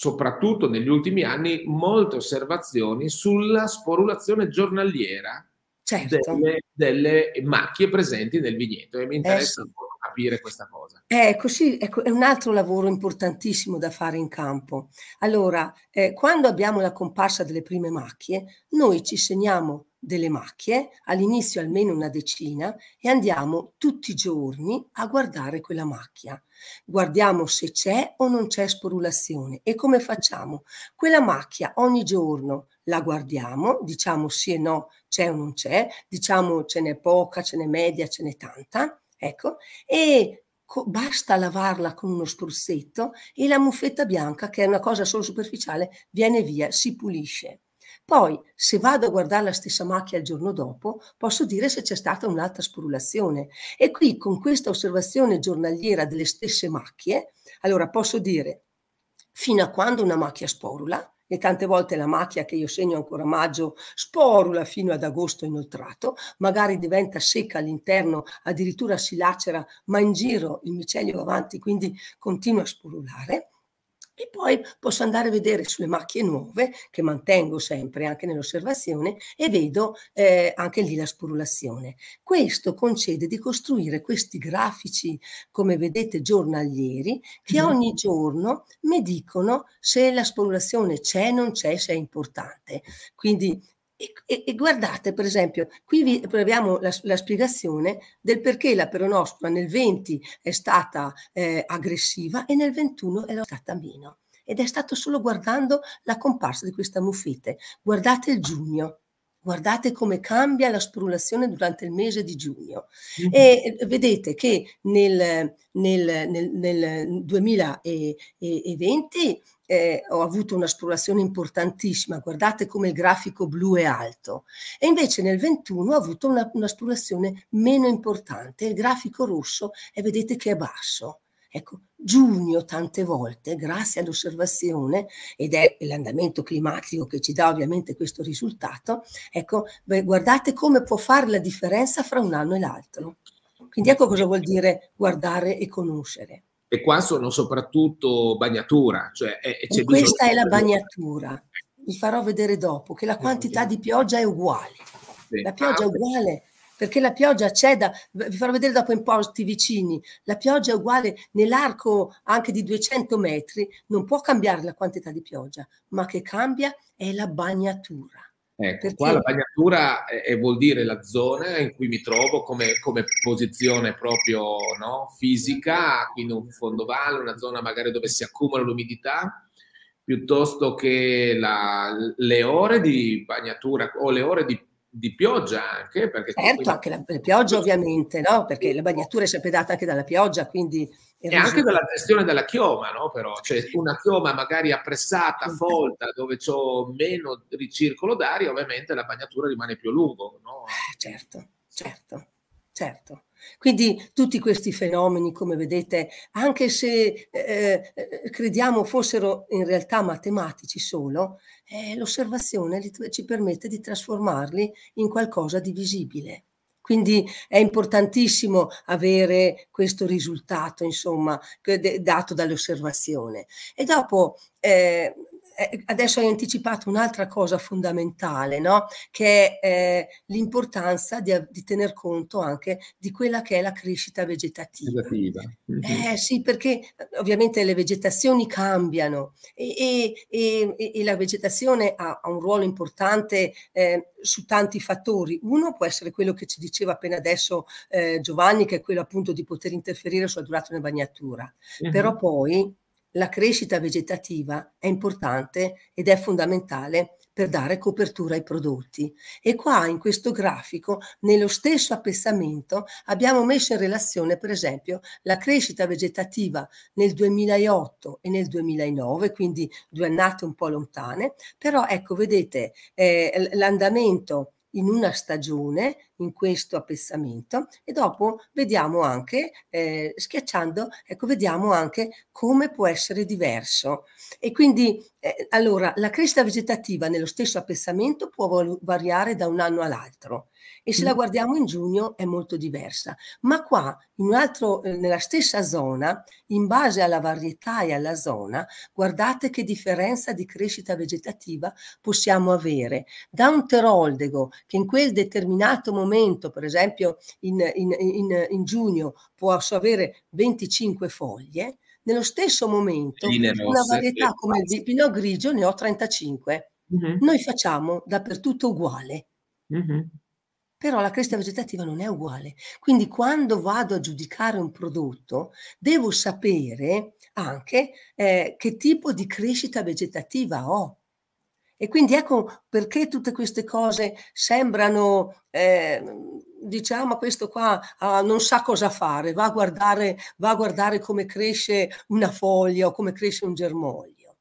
soprattutto negli ultimi anni, molte osservazioni sulla sporulazione giornaliera certo. delle, delle, macchie presenti nel vigneto e mi eh, interessa eh sì. capire questa cosa. Eh, così, ecco, ecco, è un altro lavoro importantissimo da fare in campo. Allora, eh, quando abbiamo la comparsa delle prime macchie, noi ci segniamo delle macchie, all'inizio almeno una decina, e andiamo tutti i giorni a guardare quella macchia. Guardiamo se c'è o non c'è sporulazione e come facciamo? Quella macchia ogni giorno la guardiamo, diciamo sì e no, c'è o non c'è, diciamo ce n'è poca, ce n'è media, ce n'è tanta, ecco, e basta lavarla con uno spruzzetto e la muffetta bianca, che è una cosa solo superficiale, viene via, si pulisce. Poi, se vado a guardare la stessa macchia il giorno dopo, posso dire se c'è stata un'altra sporulazione. E qui, con questa osservazione giornaliera delle stesse macchie, allora posso dire fino a quando una macchia sporula, e tante volte la macchia che io segno ancora a maggio sporula fino ad agosto inoltrato, magari diventa secca all'interno, addirittura si lacera, ma in giro il micelio va avanti, quindi continua a sporulare. E poi posso andare a vedere sulle macchie nuove, che mantengo sempre anche nell'osservazione, e vedo eh, anche lì la sporulazione. Questo concede di costruire questi grafici, come vedete, giornalieri, che mm. ogni giorno mi dicono se la sporulazione c'è, non c'è, se è importante. Quindi e, e, guardate, per esempio, qui vi abbiamo la, la, spiegazione del perché la peronospora nel 20 è stata eh, aggressiva e nel 21 è stata meno. Ed è stato solo guardando la comparsa di questa muffite. Guardate il giugno, Guardate come cambia la sporulazione durante il mese di giugno mm-hmm. e eh, vedete che nel, nel, nel, nel 2020 eh, ho avuto una sporulazione importantissima, guardate come il grafico blu è alto, e invece nel 21 ho avuto una, una sporulazione meno importante, il grafico rosso e vedete che è basso. Ecco, giugno tante volte, grazie all'osservazione, ed è l'andamento climatico che ci dà ovviamente questo risultato, ecco, beh, guardate come può fare la differenza fra un anno e l'altro. Quindi ecco cosa vuol dire guardare e conoscere. E qua sono soprattutto bagnatura. Cioè eh, è, è questa è la bagnatura, vi farò vedere dopo, che la quantità di pioggia è uguale. La pioggia è ah, uguale perché la pioggia c'è da, vi farò vedere dopo in posti vicini, la pioggia è uguale nell'arco anche di 200 metri, non può cambiare la quantità di pioggia, ma che cambia è la bagnatura. Ecco, perché... qua la bagnatura è, vuol dire la zona in cui mi trovo come, come posizione proprio no, fisica, quindi un fondovalle, una zona magari dove si accumula l'umidità, piuttosto che la, le ore di bagnatura o le ore di di pioggia anche. Perché certo, tu... anche la, la pioggia ovviamente, no? perché la bagnatura è sempre data anche dalla pioggia, quindi... E anche dalla gestione della chioma, no? però, cioè una chioma magari appressata, folta, dove c'ho meno ricircolo d'aria, ovviamente la bagnatura rimane più a lungo. No? Ah, certo, certo, certo. Quindi tutti questi fenomeni, come vedete, anche se eh, eh crediamo fossero in realtà matematici solo, eh, l'osservazione ci permette di trasformarli in qualcosa di visibile. Quindi è importantissimo avere questo risultato, insomma, dato dall'osservazione. E dopo eh, eh, adesso hai anticipato un'altra cosa fondamentale, no? che è eh, l'importanza di, di, tener conto anche di quella che è la crescita vegetativa. vegetativa. Mm-hmm. Eh, sì, perché eh, ovviamente le vegetazioni cambiano e, e, e, e la vegetazione ha, ha, un ruolo importante eh, su tanti fattori. Uno può essere quello che ci diceva appena adesso eh, Giovanni, che è quello appunto di poter interferire sulla durata di una bagnatura, mm-hmm. però poi la crescita vegetativa è importante ed è fondamentale per dare copertura ai prodotti. E qua in questo grafico, nello stesso appezzamento, abbiamo messo in relazione, per esempio, la crescita vegetativa nel 2008 e nel 2009, quindi due annate un po' lontane, però ecco, vedete, eh, l'andamento in una stagione in questo appessamento e dopo vediamo anche, eh, schiacciando, ecco, vediamo anche come può essere diverso. E quindi, eh, allora, la crescita vegetativa nello stesso appessamento può variare da un anno all'altro e se la mm. guardiamo in giugno è molto diversa. Ma qua, in un altro, eh, nella stessa zona, in base alla varietà e alla zona, guardate che differenza di crescita vegetativa possiamo avere. Da un teroldego che in quel determinato momento, per esempio in, in, in, in giugno, posso avere 25 foglie, nello stesso momento una varietà come il pinot grigio ne ho 35. Mm -hmm. Noi facciamo dappertutto uguale. Mm -hmm però la crescita vegetativa non è uguale. Quindi quando vado a giudicare un prodotto, devo sapere anche eh, che tipo di crescita vegetativa ho. E quindi ecco perché tutte queste cose sembrano, eh, diciamo, questo qua ah, non sa cosa fare, va a, guardare, va a guardare come cresce una foglia o come cresce un germoglio.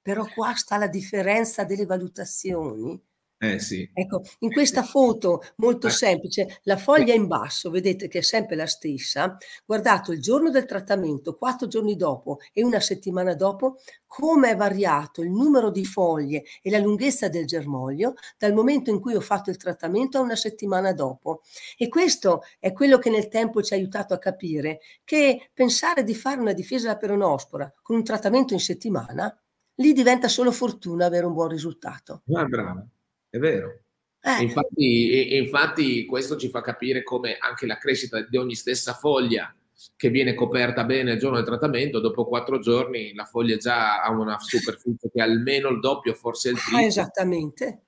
Però qua sta la differenza delle valutazioni eh sì. Ecco, in questa foto molto eh. semplice, la foglia in basso, vedete che è sempre la stessa, guardato il giorno del trattamento, quattro giorni dopo e una settimana dopo, come è variato il numero di foglie e la lunghezza del germoglio dal momento in cui ho fatto il trattamento a una settimana dopo. E questo è quello che nel tempo ci ha aiutato a capire che pensare di fare una difesa alla peronospora con un trattamento in settimana, lì diventa solo fortuna avere un buon risultato. Ah, brava è vero. Eh. Infatti, e, e infatti, questo ci fa capire come anche la crescita di ogni stessa foglia che viene coperta bene il giorno del trattamento, dopo quattro giorni la foglia già ha una superficie che è almeno il doppio, forse il ah, triplo. Ah, esattamente.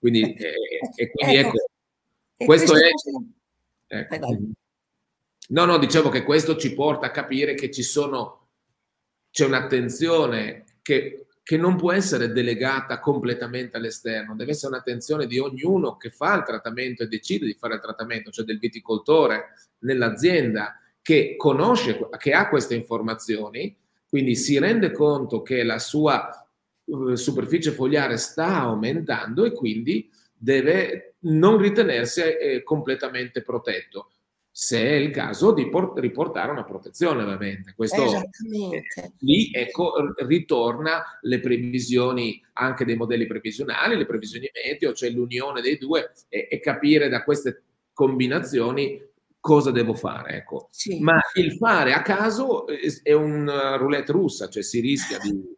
Quindi, eh. e, e, eh, quindi ecco, ecco questo, questo, è... Ecco. Eh, mm-hmm. no, no, dicevo che questo ci porta a capire che ci sono, c'è un'attenzione che che non può essere delegata completamente all'esterno, deve essere un'attenzione di ognuno che fa il trattamento e decide di fare il trattamento, cioè del viticoltore nell'azienda che conosce, che ha queste informazioni, quindi si rende conto che la sua eh, superficie fogliare sta aumentando e quindi deve non ritenersi eh, completamente protetto se è il caso di port- riportare una protezione ovviamente. Questo eh, lì ecco, ritorna le previsioni anche dei modelli previsionali, le previsioni meteo, cioè l'unione dei due e, e capire da queste combinazioni cosa devo fare. Ecco. Sì. Ma il fare a caso eh, è una eh, roulette russa, cioè si rischia di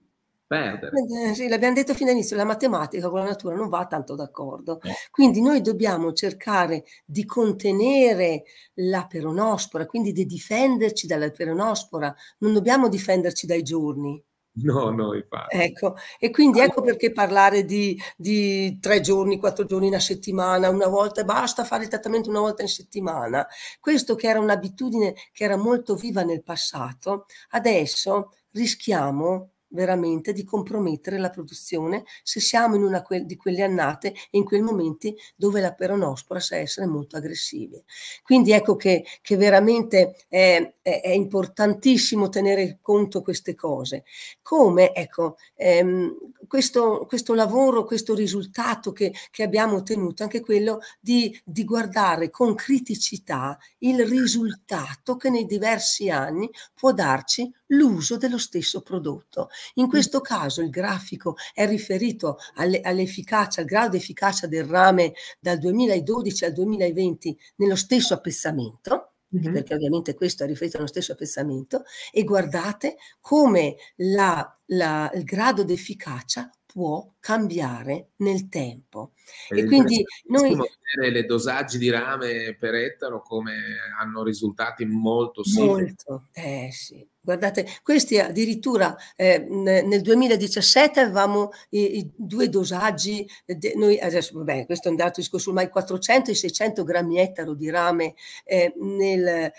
perdere. Eh, sì, l'abbiamo detto fin dall'inizio, la matematica con la natura non va tanto d'accordo. Eh. Quindi noi dobbiamo cercare di contenere la peronospora, quindi di difenderci dalla peronospora, non dobbiamo difenderci dai giorni. No, no, infatti. Ecco, e quindi ecco perché parlare di, di, tre giorni, quattro giorni, una settimana, una volta e basta fare il trattamento una volta in settimana. Questo che era un'abitudine che era molto viva nel passato, adesso rischiamo veramente di compromettere la produzione se siamo in una que di quelle annate e in quei momenti dove la peronospora sa essere molto aggressiva. Quindi ecco che, che veramente è, è, è, importantissimo tenere conto queste cose. Come ecco, ehm, questo, questo, lavoro, questo risultato che, che, abbiamo ottenuto, anche quello di, di guardare con criticità il risultato che nei diversi anni può darci l'uso dello stesso prodotto. In mm. questo caso il grafico è riferito all'efficacia, al grado di efficacia del rame dal 2012 al 2020 nello stesso appezzamento. Mm -hmm. perché ovviamente questo è riferito allo stesso appezzamento, e guardate come la, la, il grado di efficacia può cambiare nel tempo. È e quindi noi... vedere le dosaggi di rame per ettaro come hanno risultati molto simili. Molto, eh sì. Guardate, questi addirittura eh, nel 2017 avevamo i, i due dosaggi, eh, de, noi adesso, vabbè, questo è un dato discorso, i 400 e 600 grammi ettaro di rame, eh, nel,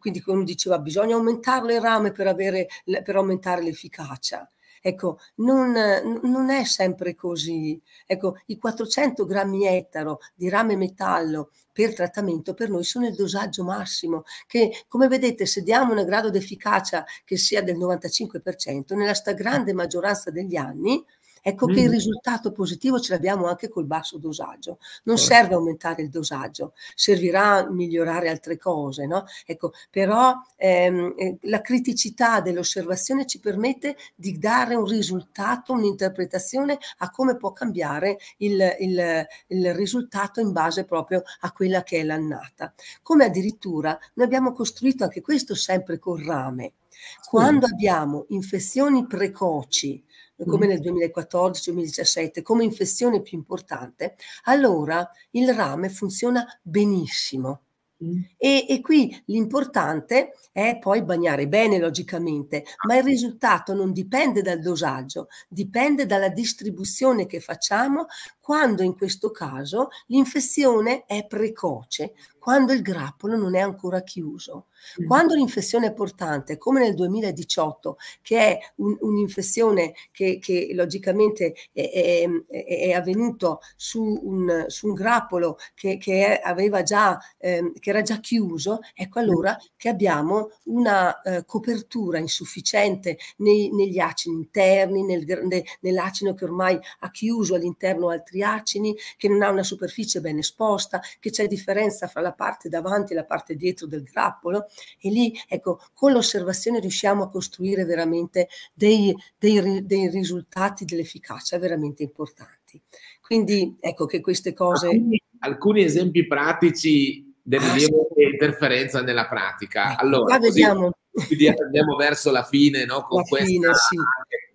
quindi come diceva bisogna aumentarlo il rame per, avere, per aumentare l'efficacia. Ecco, non, non è sempre così. Ecco, i 400 grammi ettaro di rame metallo per trattamento per noi sono il dosaggio massimo che come vedete se diamo un grado di efficacia che sia del 95% nella stragrande maggioranza degli anni Ecco mm. che il mm. risultato positivo ce l'abbiamo anche col basso dosaggio. Non certo. serve aumentare il dosaggio, servirà migliorare altre cose, no? Ecco, però ehm, eh, la criticità dell'osservazione ci permette di dare un risultato, un'interpretazione a come può cambiare il, il, il risultato in base proprio a quella che è l'annata. Come addirittura noi abbiamo costruito anche questo sempre col rame. Quando abbiamo infezioni precoci come mm. nel 2014-2017, come infezione più importante, allora il rame funziona benissimo. Mm. E, e, qui l'importante è poi bagnare bene logicamente, ma il risultato non dipende dal dosaggio, dipende dalla distribuzione che facciamo quando in questo caso l'infezione è precoce, quando il grappolo non è ancora chiuso. Mm. Quando l'infezione è portante, come nel 2018, che è un, un'infezione che, che logicamente è, è, è avvenuto su un, su un, grappolo che, che, già, eh, che, era già chiuso, ecco mm. allora che abbiamo una eh, copertura insufficiente nei, negli acini interni, nel, ne, nell'acino che ormai ha chiuso all'interno altri acini, che non ha una superficie ben esposta, che c'è differenza fra la parte davanti e la parte dietro del grappolo e lì ecco con l'osservazione riusciamo a costruire veramente dei, dei, dei risultati dell'efficacia veramente importanti. Quindi ecco che queste cose... Alcuni, alcuni esempi pratici del rilievo ah, sì. interferenza nella pratica. Ecco, allora, vediamo. Così, andiamo verso la fine, no? Con la questa, fine, sì.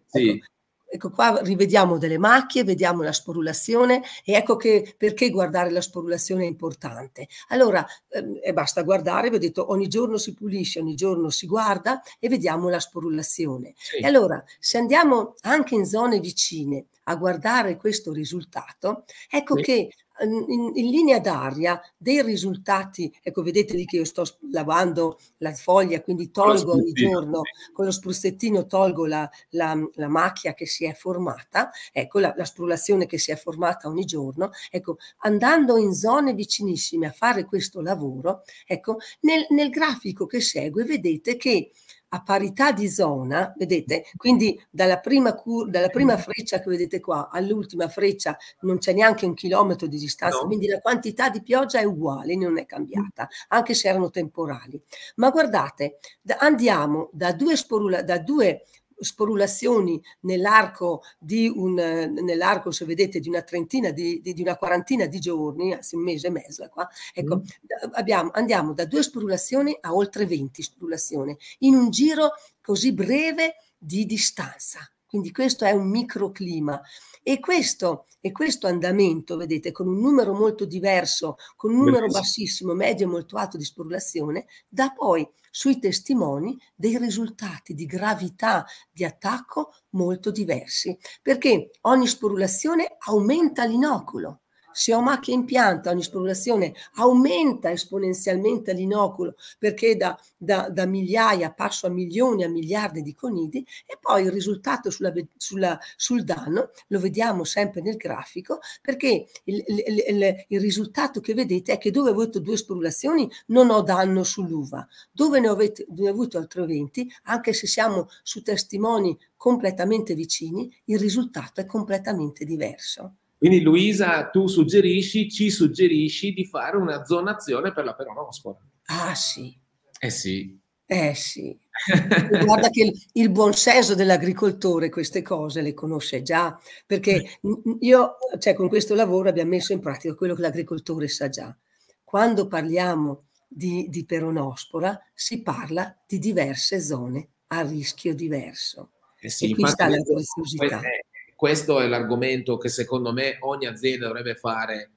Sì. Ecco. Ecco qua rivediamo delle macchie, vediamo la sporulazione e ecco che perché guardare la sporulazione è importante. Allora, ehm, e basta guardare, vi ho detto ogni giorno si pulisce, ogni giorno si guarda e vediamo la sporulazione. Sì. E allora, se andiamo anche in zone vicine a guardare questo risultato, ecco sì. che in, in linea d'aria dei risultati, ecco vedete lì che io sto lavando la foglia, quindi tolgo ogni giorno, con lo spruzzettino tolgo la, la, la macchia che si è formata, ecco la, la sprulazione che si è formata ogni giorno, ecco andando in zone vicinissime a fare questo lavoro, ecco nel, nel grafico che segue vedete che a parità di zona, vedete, quindi dalla prima, cur- dalla prima mm. freccia che vedete qua all'ultima freccia non c'è neanche un chilometro di distanza, no. quindi la quantità di pioggia è uguale, non è cambiata, mm. anche se erano temporali. Ma guardate, da- andiamo da due, sporula- da due sporulazioni nell'arco di un, nell'arco se vedete, di una trentina, di, di, di una quarantina di giorni, anzi un mese e mezzo, eh, qua, ecco, mm. abbiamo, andiamo da due sporulazioni a oltre 20 sporulazioni in un giro così breve di distanza. Quindi questo è un microclima e questo, e questo andamento, vedete, con un numero molto diverso, con un numero bassissimo, medio e molto alto di sporulazione, dà poi sui testimoni dei risultati di gravità di attacco molto diversi, perché ogni sporulazione aumenta l'inoculo se ho macchie in pianta, ogni sporulazione aumenta esponenzialmente l'inoculo perché da, da, da, migliaia passo a milioni, a miliardi di conidi e poi il risultato sulla, sulla, sul danno lo vediamo sempre nel grafico perché il, il, il, il risultato che vedete è che dove ho avuto due sporulazioni non ho danno sull'uva, dove ne ho, avete, ne ho avuto altri 20, anche se siamo su testimoni completamente vicini, il risultato è completamente diverso. Quindi Luisa, tu suggerisci, ci suggerisci di fare una zonazione per la peronospora. Ah sì. Eh sì. Eh sì. Guarda che il, il buon senso dell'agricoltore queste cose le conosce già, perché *laughs* io, cioè con questo lavoro abbiamo messo in pratica quello che l'agricoltore sa già. Quando parliamo di, di peronospora si parla di diverse zone a rischio diverso. Eh sì, e qui sta la graziosità questo è l'argomento che secondo me ogni azienda dovrebbe fare,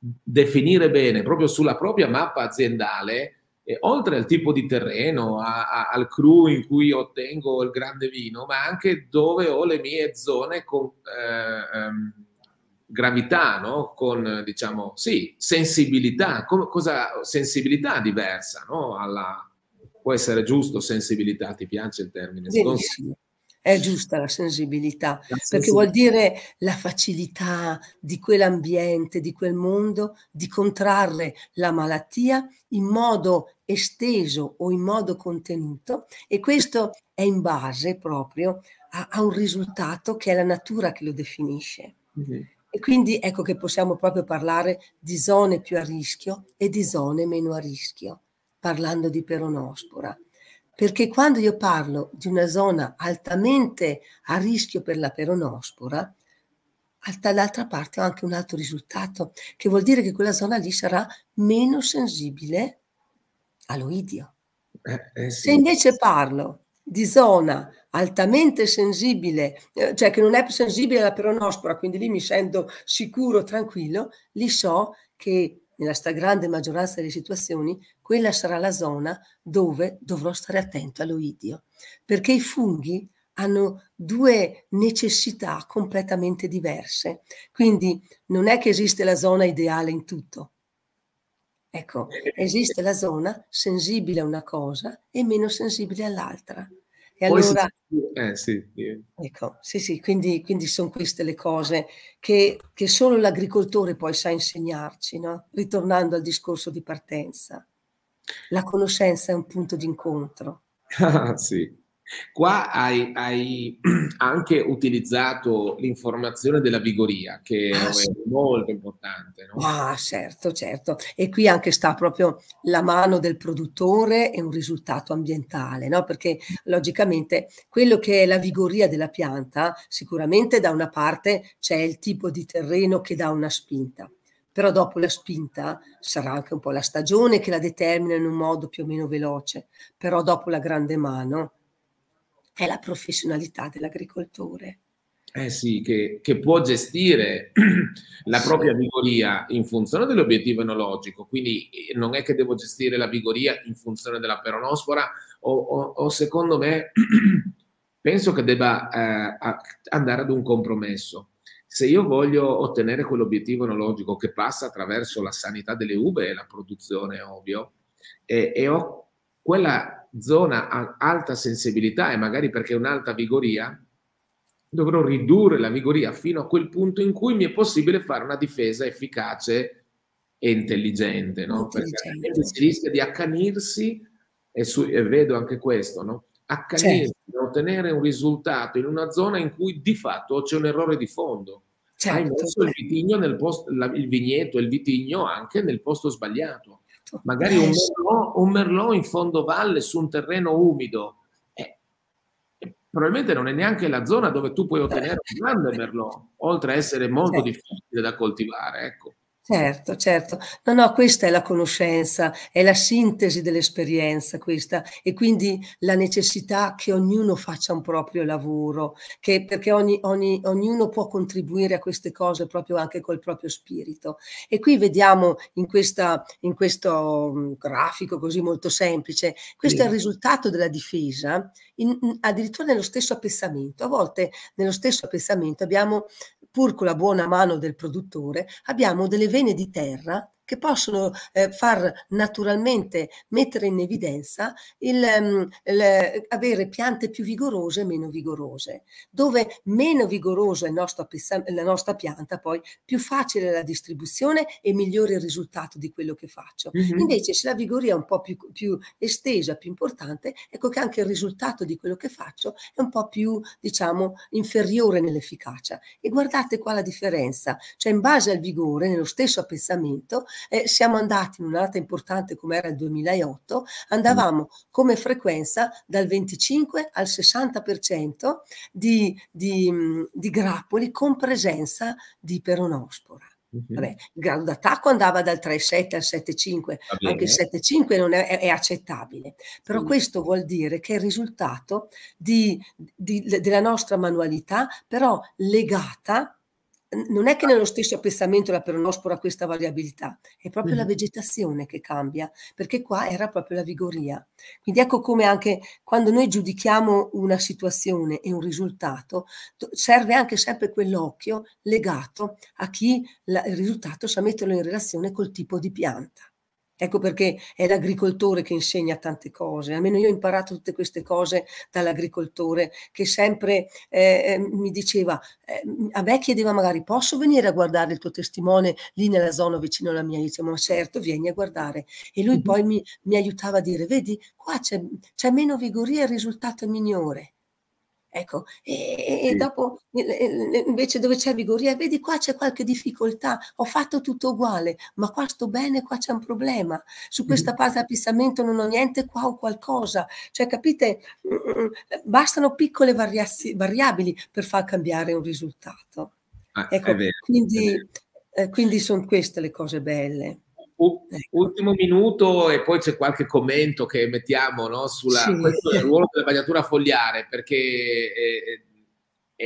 definire bene proprio sulla propria mappa aziendale, e eh, oltre al tipo di terreno, a, a, al crew in cui ottengo il grande vino, ma anche dove ho le mie zone con eh, ehm, gravità, no? con diciamo, sì, sensibilità, con, cosa, sensibilità diversa no? Alla, può essere giusto sensibilità, ti piace il termine? Benissimo. È giusta la sensibilità, la sensibilità, perché vuol dire la facilità di quell'ambiente, di quel mondo, di contrarre la malattia in modo esteso o in modo contenuto e questo è in base proprio a, a un risultato che è la natura che lo definisce. Mm-hmm. E quindi ecco che possiamo proprio parlare di zone più a rischio e di zone meno a rischio, parlando di peronospora perché quando io parlo di una zona altamente a rischio per la peronospora, dall'altra parte ho anche un altro risultato, che vuol dire che quella zona lì sarà meno sensibile all'oidio. Eh, eh sì. Se invece parlo di zona altamente sensibile, eh, cioè che non è più sensibile alla peronospora, quindi lì mi sento sicuro, tranquillo, lì so che nella stragrande maggioranza delle situazioni, quella sarà la zona dove dovrò stare attento all'oidio, perché i funghi hanno due necessità completamente diverse. Quindi non è che esiste la zona ideale in tutto. Ecco, eh, eh, esiste eh. la zona sensibile a una cosa e meno sensibile all'altra. E allora... Si... Eh, sì, Ecco, sì, sì, quindi, quindi sono queste le cose che, che solo l'agricoltore poi sa insegnarci, no? ritornando al discorso di partenza. La conoscenza è un punto di incontro. *laughs* Ah, sì, Qua hai, hai, *clears throat* anche utilizzato l'informazione della vigoria, che ah, è sì. molto importante. No? Ah, certo, certo. E qui anche sta proprio la mano del produttore e un risultato ambientale, no? perché logicamente quello che è la vigoria della pianta, sicuramente da una parte c'è il tipo di terreno che dà una spinta, però dopo la spinta sarà anche un po' la stagione che la determina in un modo più o meno veloce, però dopo la grande mano è la professionalità dell'agricoltore. Eh sì, che, che, può gestire *clears throat* la propria vigoria in funzione dell'obiettivo enologico, quindi eh, non è che devo gestire la vigoria in funzione della peronospora o, o, o secondo me *clears throat* penso che debba eh, andare ad un compromesso. Se io voglio ottenere quell'obiettivo enologico che passa attraverso la sanità delle uve e la produzione, ovvio, e, e ho quella zona a alta sensibilità e magari perché un'alta vigoria, dovrò ridurre la vigoria fino a quel punto in cui mi è possibile fare una difesa efficace e intelligente, no? Intelligente. Perché si rischia di accanirsi, e, su, e vedo anche questo, no? Accanirsi certo. ottenere un risultato in una zona in cui di fatto c'è un errore di fondo. Certo. Hai messo il, certo. vitigno nel posto, il vigneto e il vitigno anche nel posto sbagliato certo. Magari un eh, merlot, un merlot, in fondo valle su un terreno umido. Eh, eh, probabilmente non è neanche la zona dove tu puoi ottenere un grande merlot, oltre a essere molto certo. difficile da coltivare. Ecco. Certo, certo. No, no, questa è la conoscenza, è la sintesi dell'esperienza questa e quindi la necessità che ognuno faccia un proprio lavoro, che, perché ogni, ogni, ognuno può contribuire a queste cose proprio anche col proprio spirito. E qui vediamo in, questa, in questo mm, grafico così molto semplice, questo sì. è il risultato della difesa, in, addirittura nello stesso appessamento. A volte nello stesso appessamento abbiamo pur con la buona mano del produttore, abbiamo delle vene di terra che possono eh, far naturalmente mettere in evidenza il, um, il, avere piante più vigorose e meno vigorose. Dove meno vigorosa è il nostro, la nostra pianta, poi più facile la distribuzione e migliore il risultato di quello che faccio. Mm -hmm. Invece se la vigoria è un po' più, più estesa, più importante, ecco che anche il risultato di quello che faccio è un po' più, diciamo, inferiore nell'efficacia. E guardate qua la differenza, cioè in base al vigore, nello stesso appezzamento, eh, siamo andati in un'altra importante come era il 2008, andavamo mm. come frequenza dal 25 al 60% di, di, mm, di, grappoli con presenza di peronospora. Mm-hmm. Vabbè, il grado d'attacco andava dal 3,7 al 7,5, anche il 7,5 non è, è, accettabile, però sì. questo vuol dire che è il risultato di, di, della nostra manualità, però legata non è che ah. nello stesso appezzamento la peronospora ha questa variabilità, è proprio mm. la vegetazione che cambia, perché qua era proprio la vigoria. Quindi ecco come anche quando noi giudichiamo una situazione e un risultato, serve anche sempre quell'occhio legato a chi la, il risultato sa metterlo in relazione col tipo di pianta. Ecco perché è l'agricoltore che insegna tante cose, almeno io ho imparato tutte queste cose dall'agricoltore che sempre eh, eh, mi diceva, eh, a me chiedeva magari posso venire a guardare il tuo testimone lì nella zona vicino alla mia, io dicevo ma certo vieni a guardare e lui poi mi, mi aiutava a dire vedi qua c'è, c'è meno vigoria, il risultato è migliore. Ecco, e, sì. dopo invece dove c'è vigoria, ah, vedi qua c'è qualche difficoltà, ho fatto tutto uguale, ma qua sto bene, qua c'è un problema, su questa parte di appissamento non ho niente, qua ho qualcosa, cioè capite, mm, mm, mm, bastano piccole variabili per far cambiare un risultato. Ah, ecco, vero, quindi, eh, quindi sono queste le cose belle. Ecco. ultimo minuto e poi c'è qualche commento che mettiamo no, sulla, sì. ruolo della bagnatura fogliare perché è, eh,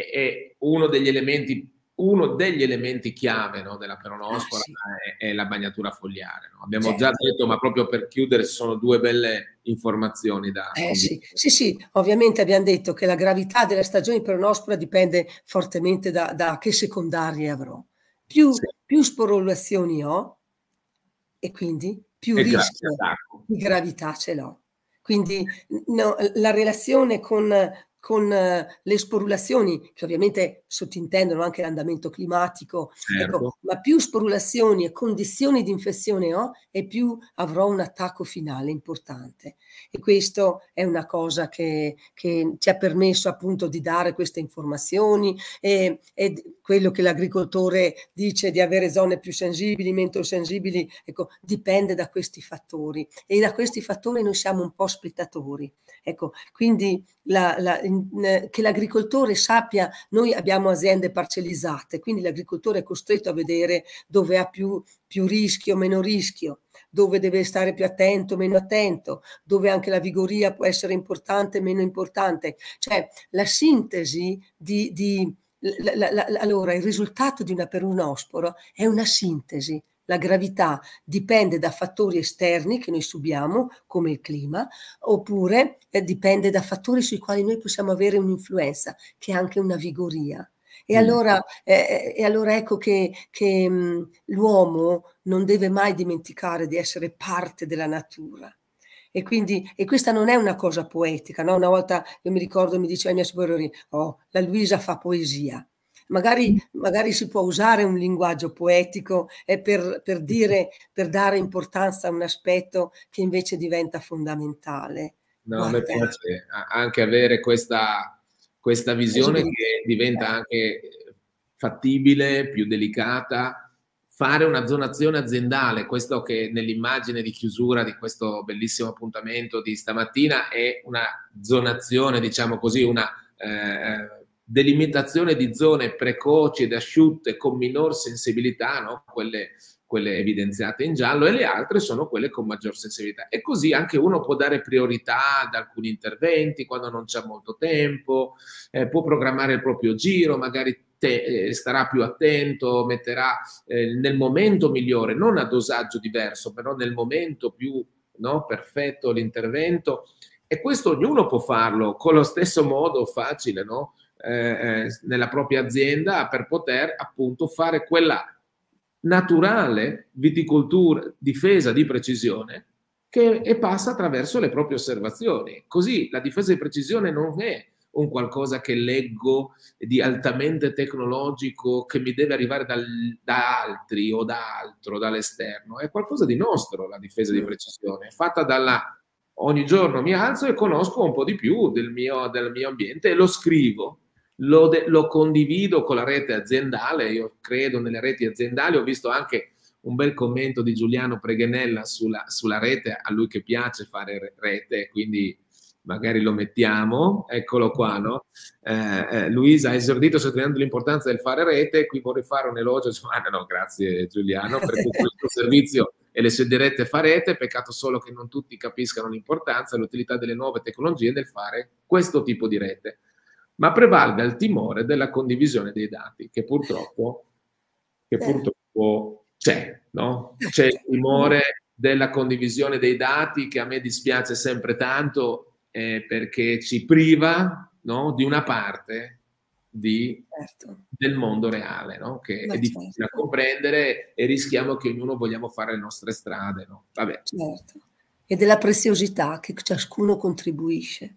eh, è, è uno degli elementi uno degli elementi chiave no, della peronospora ah, sì. è, è, la bagnatura fogliare. No? Abbiamo certo. già detto, ma proprio per chiudere, sono due belle informazioni da... Eh, sì. sì. sì, ovviamente abbiamo detto che la gravità della stagione peronospora dipende fortemente da, da che secondarie avrò. Più, sì. più sporulazioni ho, e quindi più e rischio di gravità ce l'ho. Quindi no, la relazione con, con eh, le sporulazioni, che ovviamente sottintendono anche l'andamento climatico, ecco, certo. ecco, ma più sporulazioni e condizioni di infezione ho e più avrò un attacco finale importante. E questo è una cosa che, che ci ha permesso appunto di dare queste informazioni e, e quello che l'agricoltore dice di avere zone più sensibili, meno sensibili, ecco, dipende da questi fattori e da questi fattori noi siamo un po' spettatori. Ecco, quindi la, la, eh, che l'agricoltore sappia, noi abbiamo abbiamo aziende parcellizzate, quindi l'agricoltore è costretto a vedere dove ha più, più rischio, meno rischio, dove deve stare più attento, meno attento, dove anche la vigoria può essere importante, meno importante. Cioè la sintesi di... di la, la, la, allora, il risultato di una perunosporo è una sintesi, la gravità dipende da fattori esterni che noi subiamo, come il clima, oppure eh, dipende da fattori sui quali noi possiamo avere un'influenza, che è anche una vigoria. E mm. allora, eh, eh, e allora, ecco che, che mh, mm, l'uomo non deve mai dimenticare di essere parte della natura. E quindi, e questa non è una cosa poetica, no? Una volta io mi ricordo, mi diceva la mia superiore, oh, la Luisa fa poesia. Magari, magari si può usare un linguaggio poetico per, per, dire, per dare importanza a un aspetto che invece diventa fondamentale. No, Guarda. a me eh. piace anche avere questa, questa visione che diventa anche fattibile, più delicata, fare una zonazione aziendale, questo che nell'immagine di chiusura di questo bellissimo appuntamento di stamattina è una zonazione, diciamo così, una eh, delimitazione di zone precoci ed asciutte con minor sensibilità, no? quelle, quelle evidenziate in giallo, e le altre sono quelle con maggior sensibilità. E così anche uno può dare priorità ad alcuni interventi quando non c'è molto tempo, eh, può programmare il proprio giro, magari te, eh, starà più attento, metterà eh, nel momento migliore, non a dosaggio diverso, però nel momento più no, perfetto l'intervento. E questo ognuno può farlo con lo stesso modo facile, no? Eh, eh, nella propria azienda per poter appunto fare quella naturale viticoltura, difesa di precisione che e passa attraverso le proprie osservazioni. Così la difesa di precisione non è un qualcosa che leggo di altamente tecnologico che mi deve arrivare dal, da altri o da altro, dall'esterno. È qualcosa di nostro la difesa di mm. precisione, fatta dalla... Ogni giorno mi alzo e conosco un po' di più del mio, del mio ambiente e lo scrivo lo, de- lo condivido con la rete aziendale, io credo nelle reti aziendali, ho visto anche un bel commento di Giuliano Preghenella sulla, sulla rete, a lui che piace fare rete, quindi magari lo mettiamo, eccolo qua, no? Eh, eh, Luisa ha esordito sottolineando l'importanza del fare rete, qui vorrei fare un elogio Giovanna, *laughs* no grazie Giuliano, per questo servizio e le sue dirette farete, peccato solo che non tutti capiscano l'importanza e l'utilità delle nuove tecnologie nel fare questo tipo di rete ma prevalga il timore della condivisione dei dati, che purtroppo, che purtroppo c'è, no? C'è il timore della condivisione dei dati che a me dispiace sempre tanto eh, perché ci priva no? di una parte di, certo. del mondo reale, no? che Beh, è certo. difficile certo. da comprendere e rischiamo che ognuno vogliamo fare le nostre strade. No? Vabbè. Certo. E della preziosità che ciascuno contribuisce.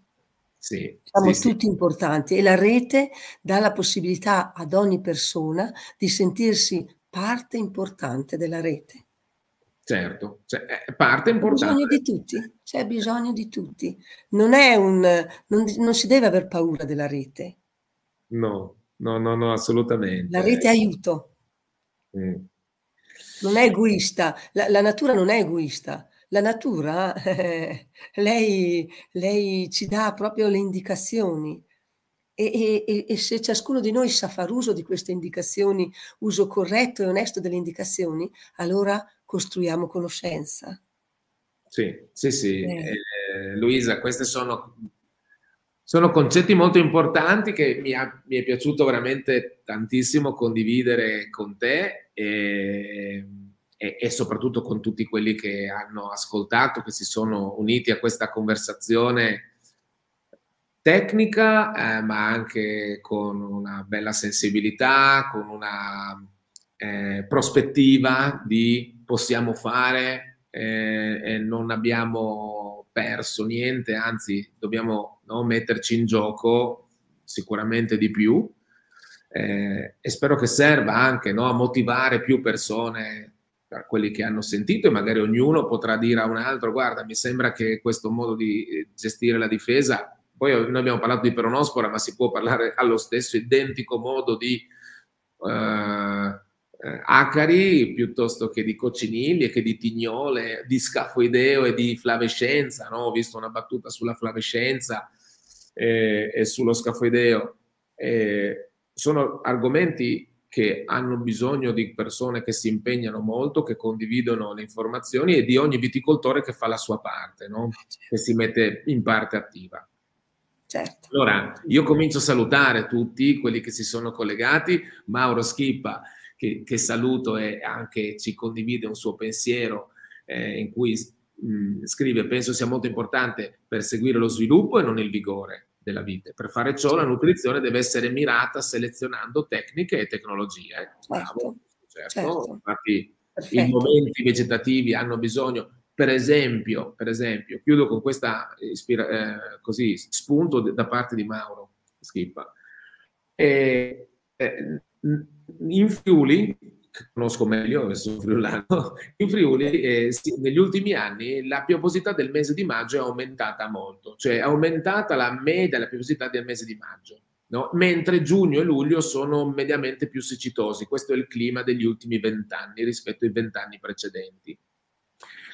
Sì, Siamo sì, tutti sì. importanti e la rete dà la possibilità ad ogni persona di sentirsi parte importante della rete. Certo, cioè, eh, parte importante. C'è bisogno di tutti, c'è bisogno di tutti. Non, è un, non, non si deve aver paura della rete. No, no, no, no, assolutamente. La rete aiuto. Mm. Non è egoista, la, la natura non è egoista, la natura, eh, lei, lei, ci dà proprio le indicazioni. E, e, e, se ciascuno di noi sa far uso di queste indicazioni, uso corretto e onesto delle indicazioni, allora costruiamo conoscenza. Sì, sì, sì. Eh. Eh, Luisa, questi sono, sono, concetti molto importanti che mi, ha, mi, è piaciuto veramente tantissimo condividere con te. E e, e, soprattutto con tutti quelli che hanno ascoltato, che si sono uniti a questa conversazione tecnica, eh, ma anche con una bella sensibilità, con una eh, prospettiva di possiamo fare eh, e non abbiamo perso niente, anzi dobbiamo no, metterci in gioco sicuramente di più. Eh, e spero che serva anche no, a motivare più persone tra quelli che hanno sentito e magari ognuno potrà dire a un altro guarda mi sembra che questo modo di eh, gestire la difesa poi eh, noi abbiamo parlato di peronospora ma si può parlare allo stesso identico modo di eh, eh Acari piuttosto che di Coccinilli e che di Tignole, di Scafoideo e di Flavescenza, no? ho visto una battuta sulla Flavescenza eh, e sullo Scafoideo. Eh, sono argomenti che hanno bisogno di persone che si impegnano molto, che condividono le informazioni e di ogni viticoltore che fa la sua parte, no? Ah, certo. che si mette in parte attiva. Certo. Allora, io comincio a salutare tutti quelli che si sono collegati, Mauro Schippa, che, che saluto e anche ci condivide un suo pensiero eh, in cui mh, scrive, penso sia molto importante perseguire lo sviluppo e non il vigore della vite. Per fare ciò la nutrizione deve essere mirata selezionando tecniche e tecnologie. Bravo, certo. Certo. certo, certo. infatti Perfetto. i momenti vegetativi hanno bisogno, per esempio, per esempio chiudo con questo ispira- eh, così, spunto da parte di Mauro Schippa. Eh, eh, in Fiuli, che conosco meglio, che sono friulano, in Friuli eh, negli ultimi anni la piovosità del mese di maggio è aumentata molto, cioè è aumentata la media della piovosità del mese di maggio. No? mentre giugno e luglio sono mediamente più siccitosi. Questo è il clima degli ultimi vent'anni rispetto ai vent'anni precedenti.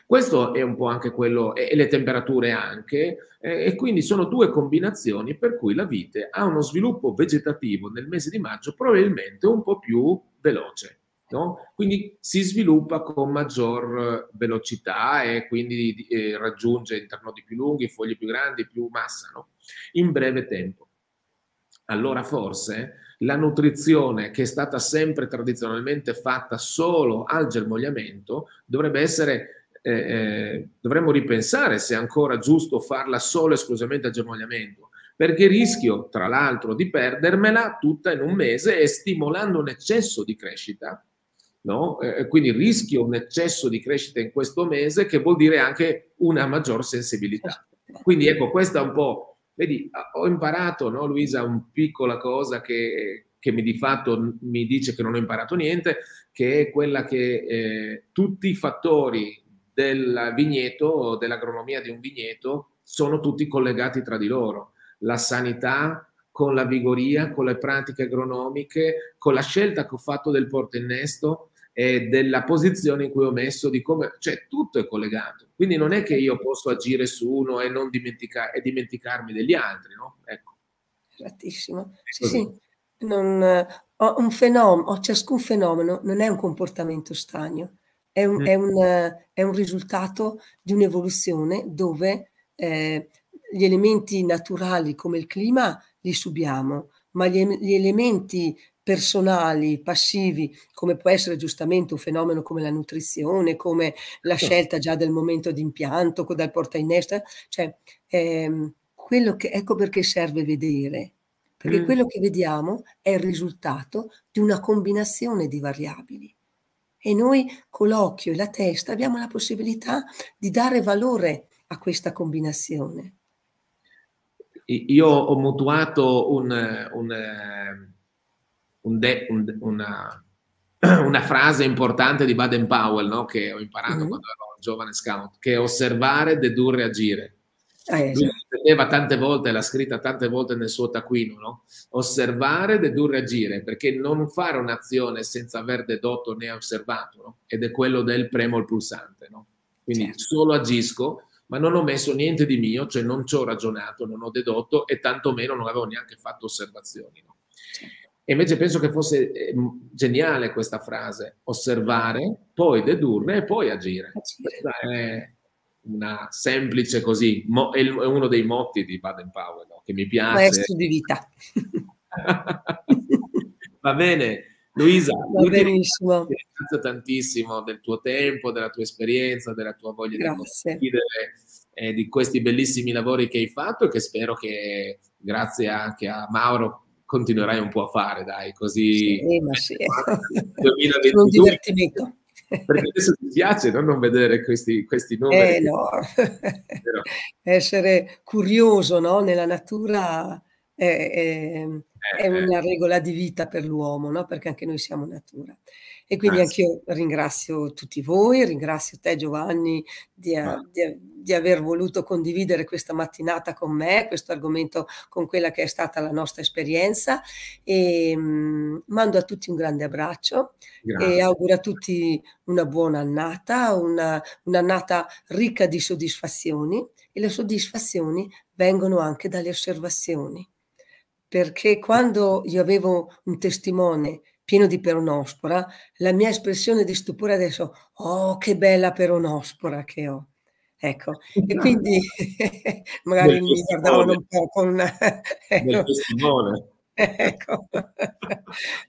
Questo è un po' anche quello, e le temperature anche, e quindi sono due combinazioni per cui la vite ha uno sviluppo vegetativo nel mese di maggio probabilmente un po' più veloce no? quindi si sviluppa con maggior eh, velocità e quindi eh, raggiunge internodi più lunghi, fogli più grandi, più massa, no? in breve tempo. Allora forse la nutrizione che è stata sempre tradizionalmente fatta solo al germogliamento dovrebbe essere, eh, eh dovremmo ripensare se è ancora giusto farla solo e esclusivamente al germogliamento, perché rischio, tra l'altro, di perdermela tutta in un mese e stimolando un eccesso di crescita, No? Eh, quindi rischio un eccesso di crescita in questo mese che vuol dire anche una maggior sensibilità. Certo. Quindi ecco, questa è un po', vedi, ho imparato, no, Luisa, una piccola cosa che, che mi, di fatto mi dice che non ho imparato niente, che è quella che eh, tutti i fattori del vigneto, dell'agronomia di un vigneto, sono tutti collegati tra di loro. La sanità, con la vigoria, con le pratiche agronomiche, con la scelta che ho fatto del porto innesto, e della posizione in cui ho messo, di come, cioè tutto è collegato. Quindi non è che io posso agire su uno e, non dimentica, e dimenticarmi degli altri, no? Ecco. Esattissimo. Sì, sì. Non, eh, un fenomeno, ciascun fenomeno non è un comportamento stagno, è un, mm. è un, eh, è un risultato di un'evoluzione dove eh, gli elementi naturali come il clima li subiamo, ma gli, gli elementi personali, passivi, come può essere giustamente un fenomeno come la nutrizione, come la scelta già del momento di impianto, dal porta innesta, cioè ehm, che, ecco perché serve vedere, perché mm. quello che vediamo è il risultato di una combinazione di variabili. E noi con l'occhio e la testa abbiamo la possibilità di dare valore a questa combinazione. Io ho mutuato un, un ehm, un de, un, una, *clears throat* una, frase importante di Baden Powell no? che ho imparato mm-hmm. quando ero giovane scout, che è osservare, dedurre, agire. Ah, eh, Lui scriveva tante volte, l'ha scritta tante volte nel suo taccuino, no? osservare, dedurre, agire, perché non fare un'azione senza aver dedotto né osservato, no? ed è quello del premo il pulsante. No? Quindi certo. solo agisco, ma non ho messo niente di mio, cioè non ci ho ragionato, non ho dedotto e tantomeno non avevo neanche fatto osservazioni. Certo. E invece penso che fosse ehm, geniale questa frase, osservare, poi dedurre e poi agire. Eh, è una semplice così, mo, è uno dei motti di Baden Powell, no? che mi piace. Maestro di vita. *laughs* Va bene, Luisa, Va benissimo. ti tantissimo del tuo tempo, della tua esperienza, della tua voglia Grazie. di condividere eh, di questi bellissimi lavori che hai fatto e che spero che grazie anche a Mauro continuerai un po' a fare, dai, così... Sì, ma sì. 2022, *laughs* un divertimento. Perché adesso ti piace no? non vedere questi, questi numeri. Eh no, Però. essere curioso no? nella natura è, è, eh, è una eh. regola di vita per l'uomo, no? perché anche noi siamo natura. E quindi Grazie. Eh, anch'io ringrazio tutti voi, ringrazio te Giovanni di, eh, a, di, a, eh, di, aver voluto condividere questa mattinata con me, questo argomento con quella che è stata la nostra esperienza e ehm, mh, mando a tutti un grande abbraccio Grazie. e auguro a tutti una buona annata, una, un'annata ricca di soddisfazioni e le soddisfazioni vengono anche dalle osservazioni perché quando io avevo un testimone pieno di peronospora, la mia espressione di stupore adesso, oh che bella peronospora che ho. Ecco, e *laughs* quindi *laughs* magari mi guardavano un po' con... Una, *laughs* ecco. ecco.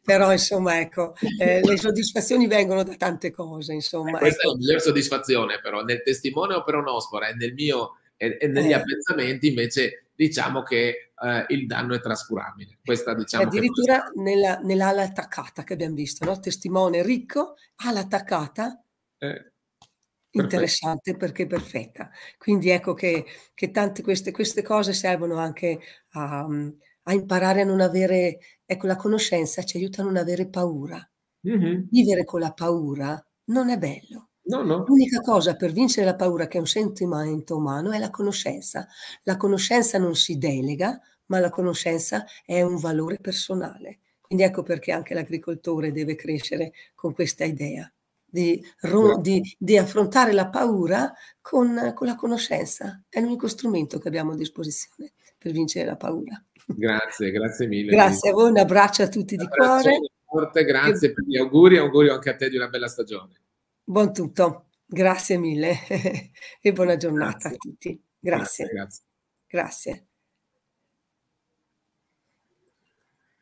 però insomma ecco eh, le soddisfazioni vengono da tante cose insomma eh, questa ecco. è la miglior soddisfazione però nel testimone o peronospora, onospora e nel mio e negli eh. apprezzamenti invece diciamo che eh, il danno è trascurabile. Questa, diciamo, addirittura che... nella, nell'ala attaccata che abbiamo visto, no? testimone ricco, ala attaccata. Eh, interessante perché perfetta. Quindi ecco che, che tante queste, queste, cose servono anche a, mm, a, imparare a non avere, ecco la conoscenza ci aiuta a non avere paura. Mm-hmm. Vivere con la paura non è bello. No, no. L'unica cosa per vincere la paura che è un sentimento umano è la conoscenza. La conoscenza non si delega, ma la conoscenza è un valore personale. Quindi ecco perché anche l'agricoltore deve crescere con questa idea di, di, di affrontare la paura con, con la conoscenza. È l'unico strumento che abbiamo a disposizione per vincere la paura. Grazie, grazie mille. Grazie a voi, un abbraccio a tutti un di cuore. Forte, grazie per gli auguri, e augurio anche a te di una bella stagione. Buon tutto, grazie mille *laughs* e buona giornata grazie. a tutti. grazie. grazie. grazie.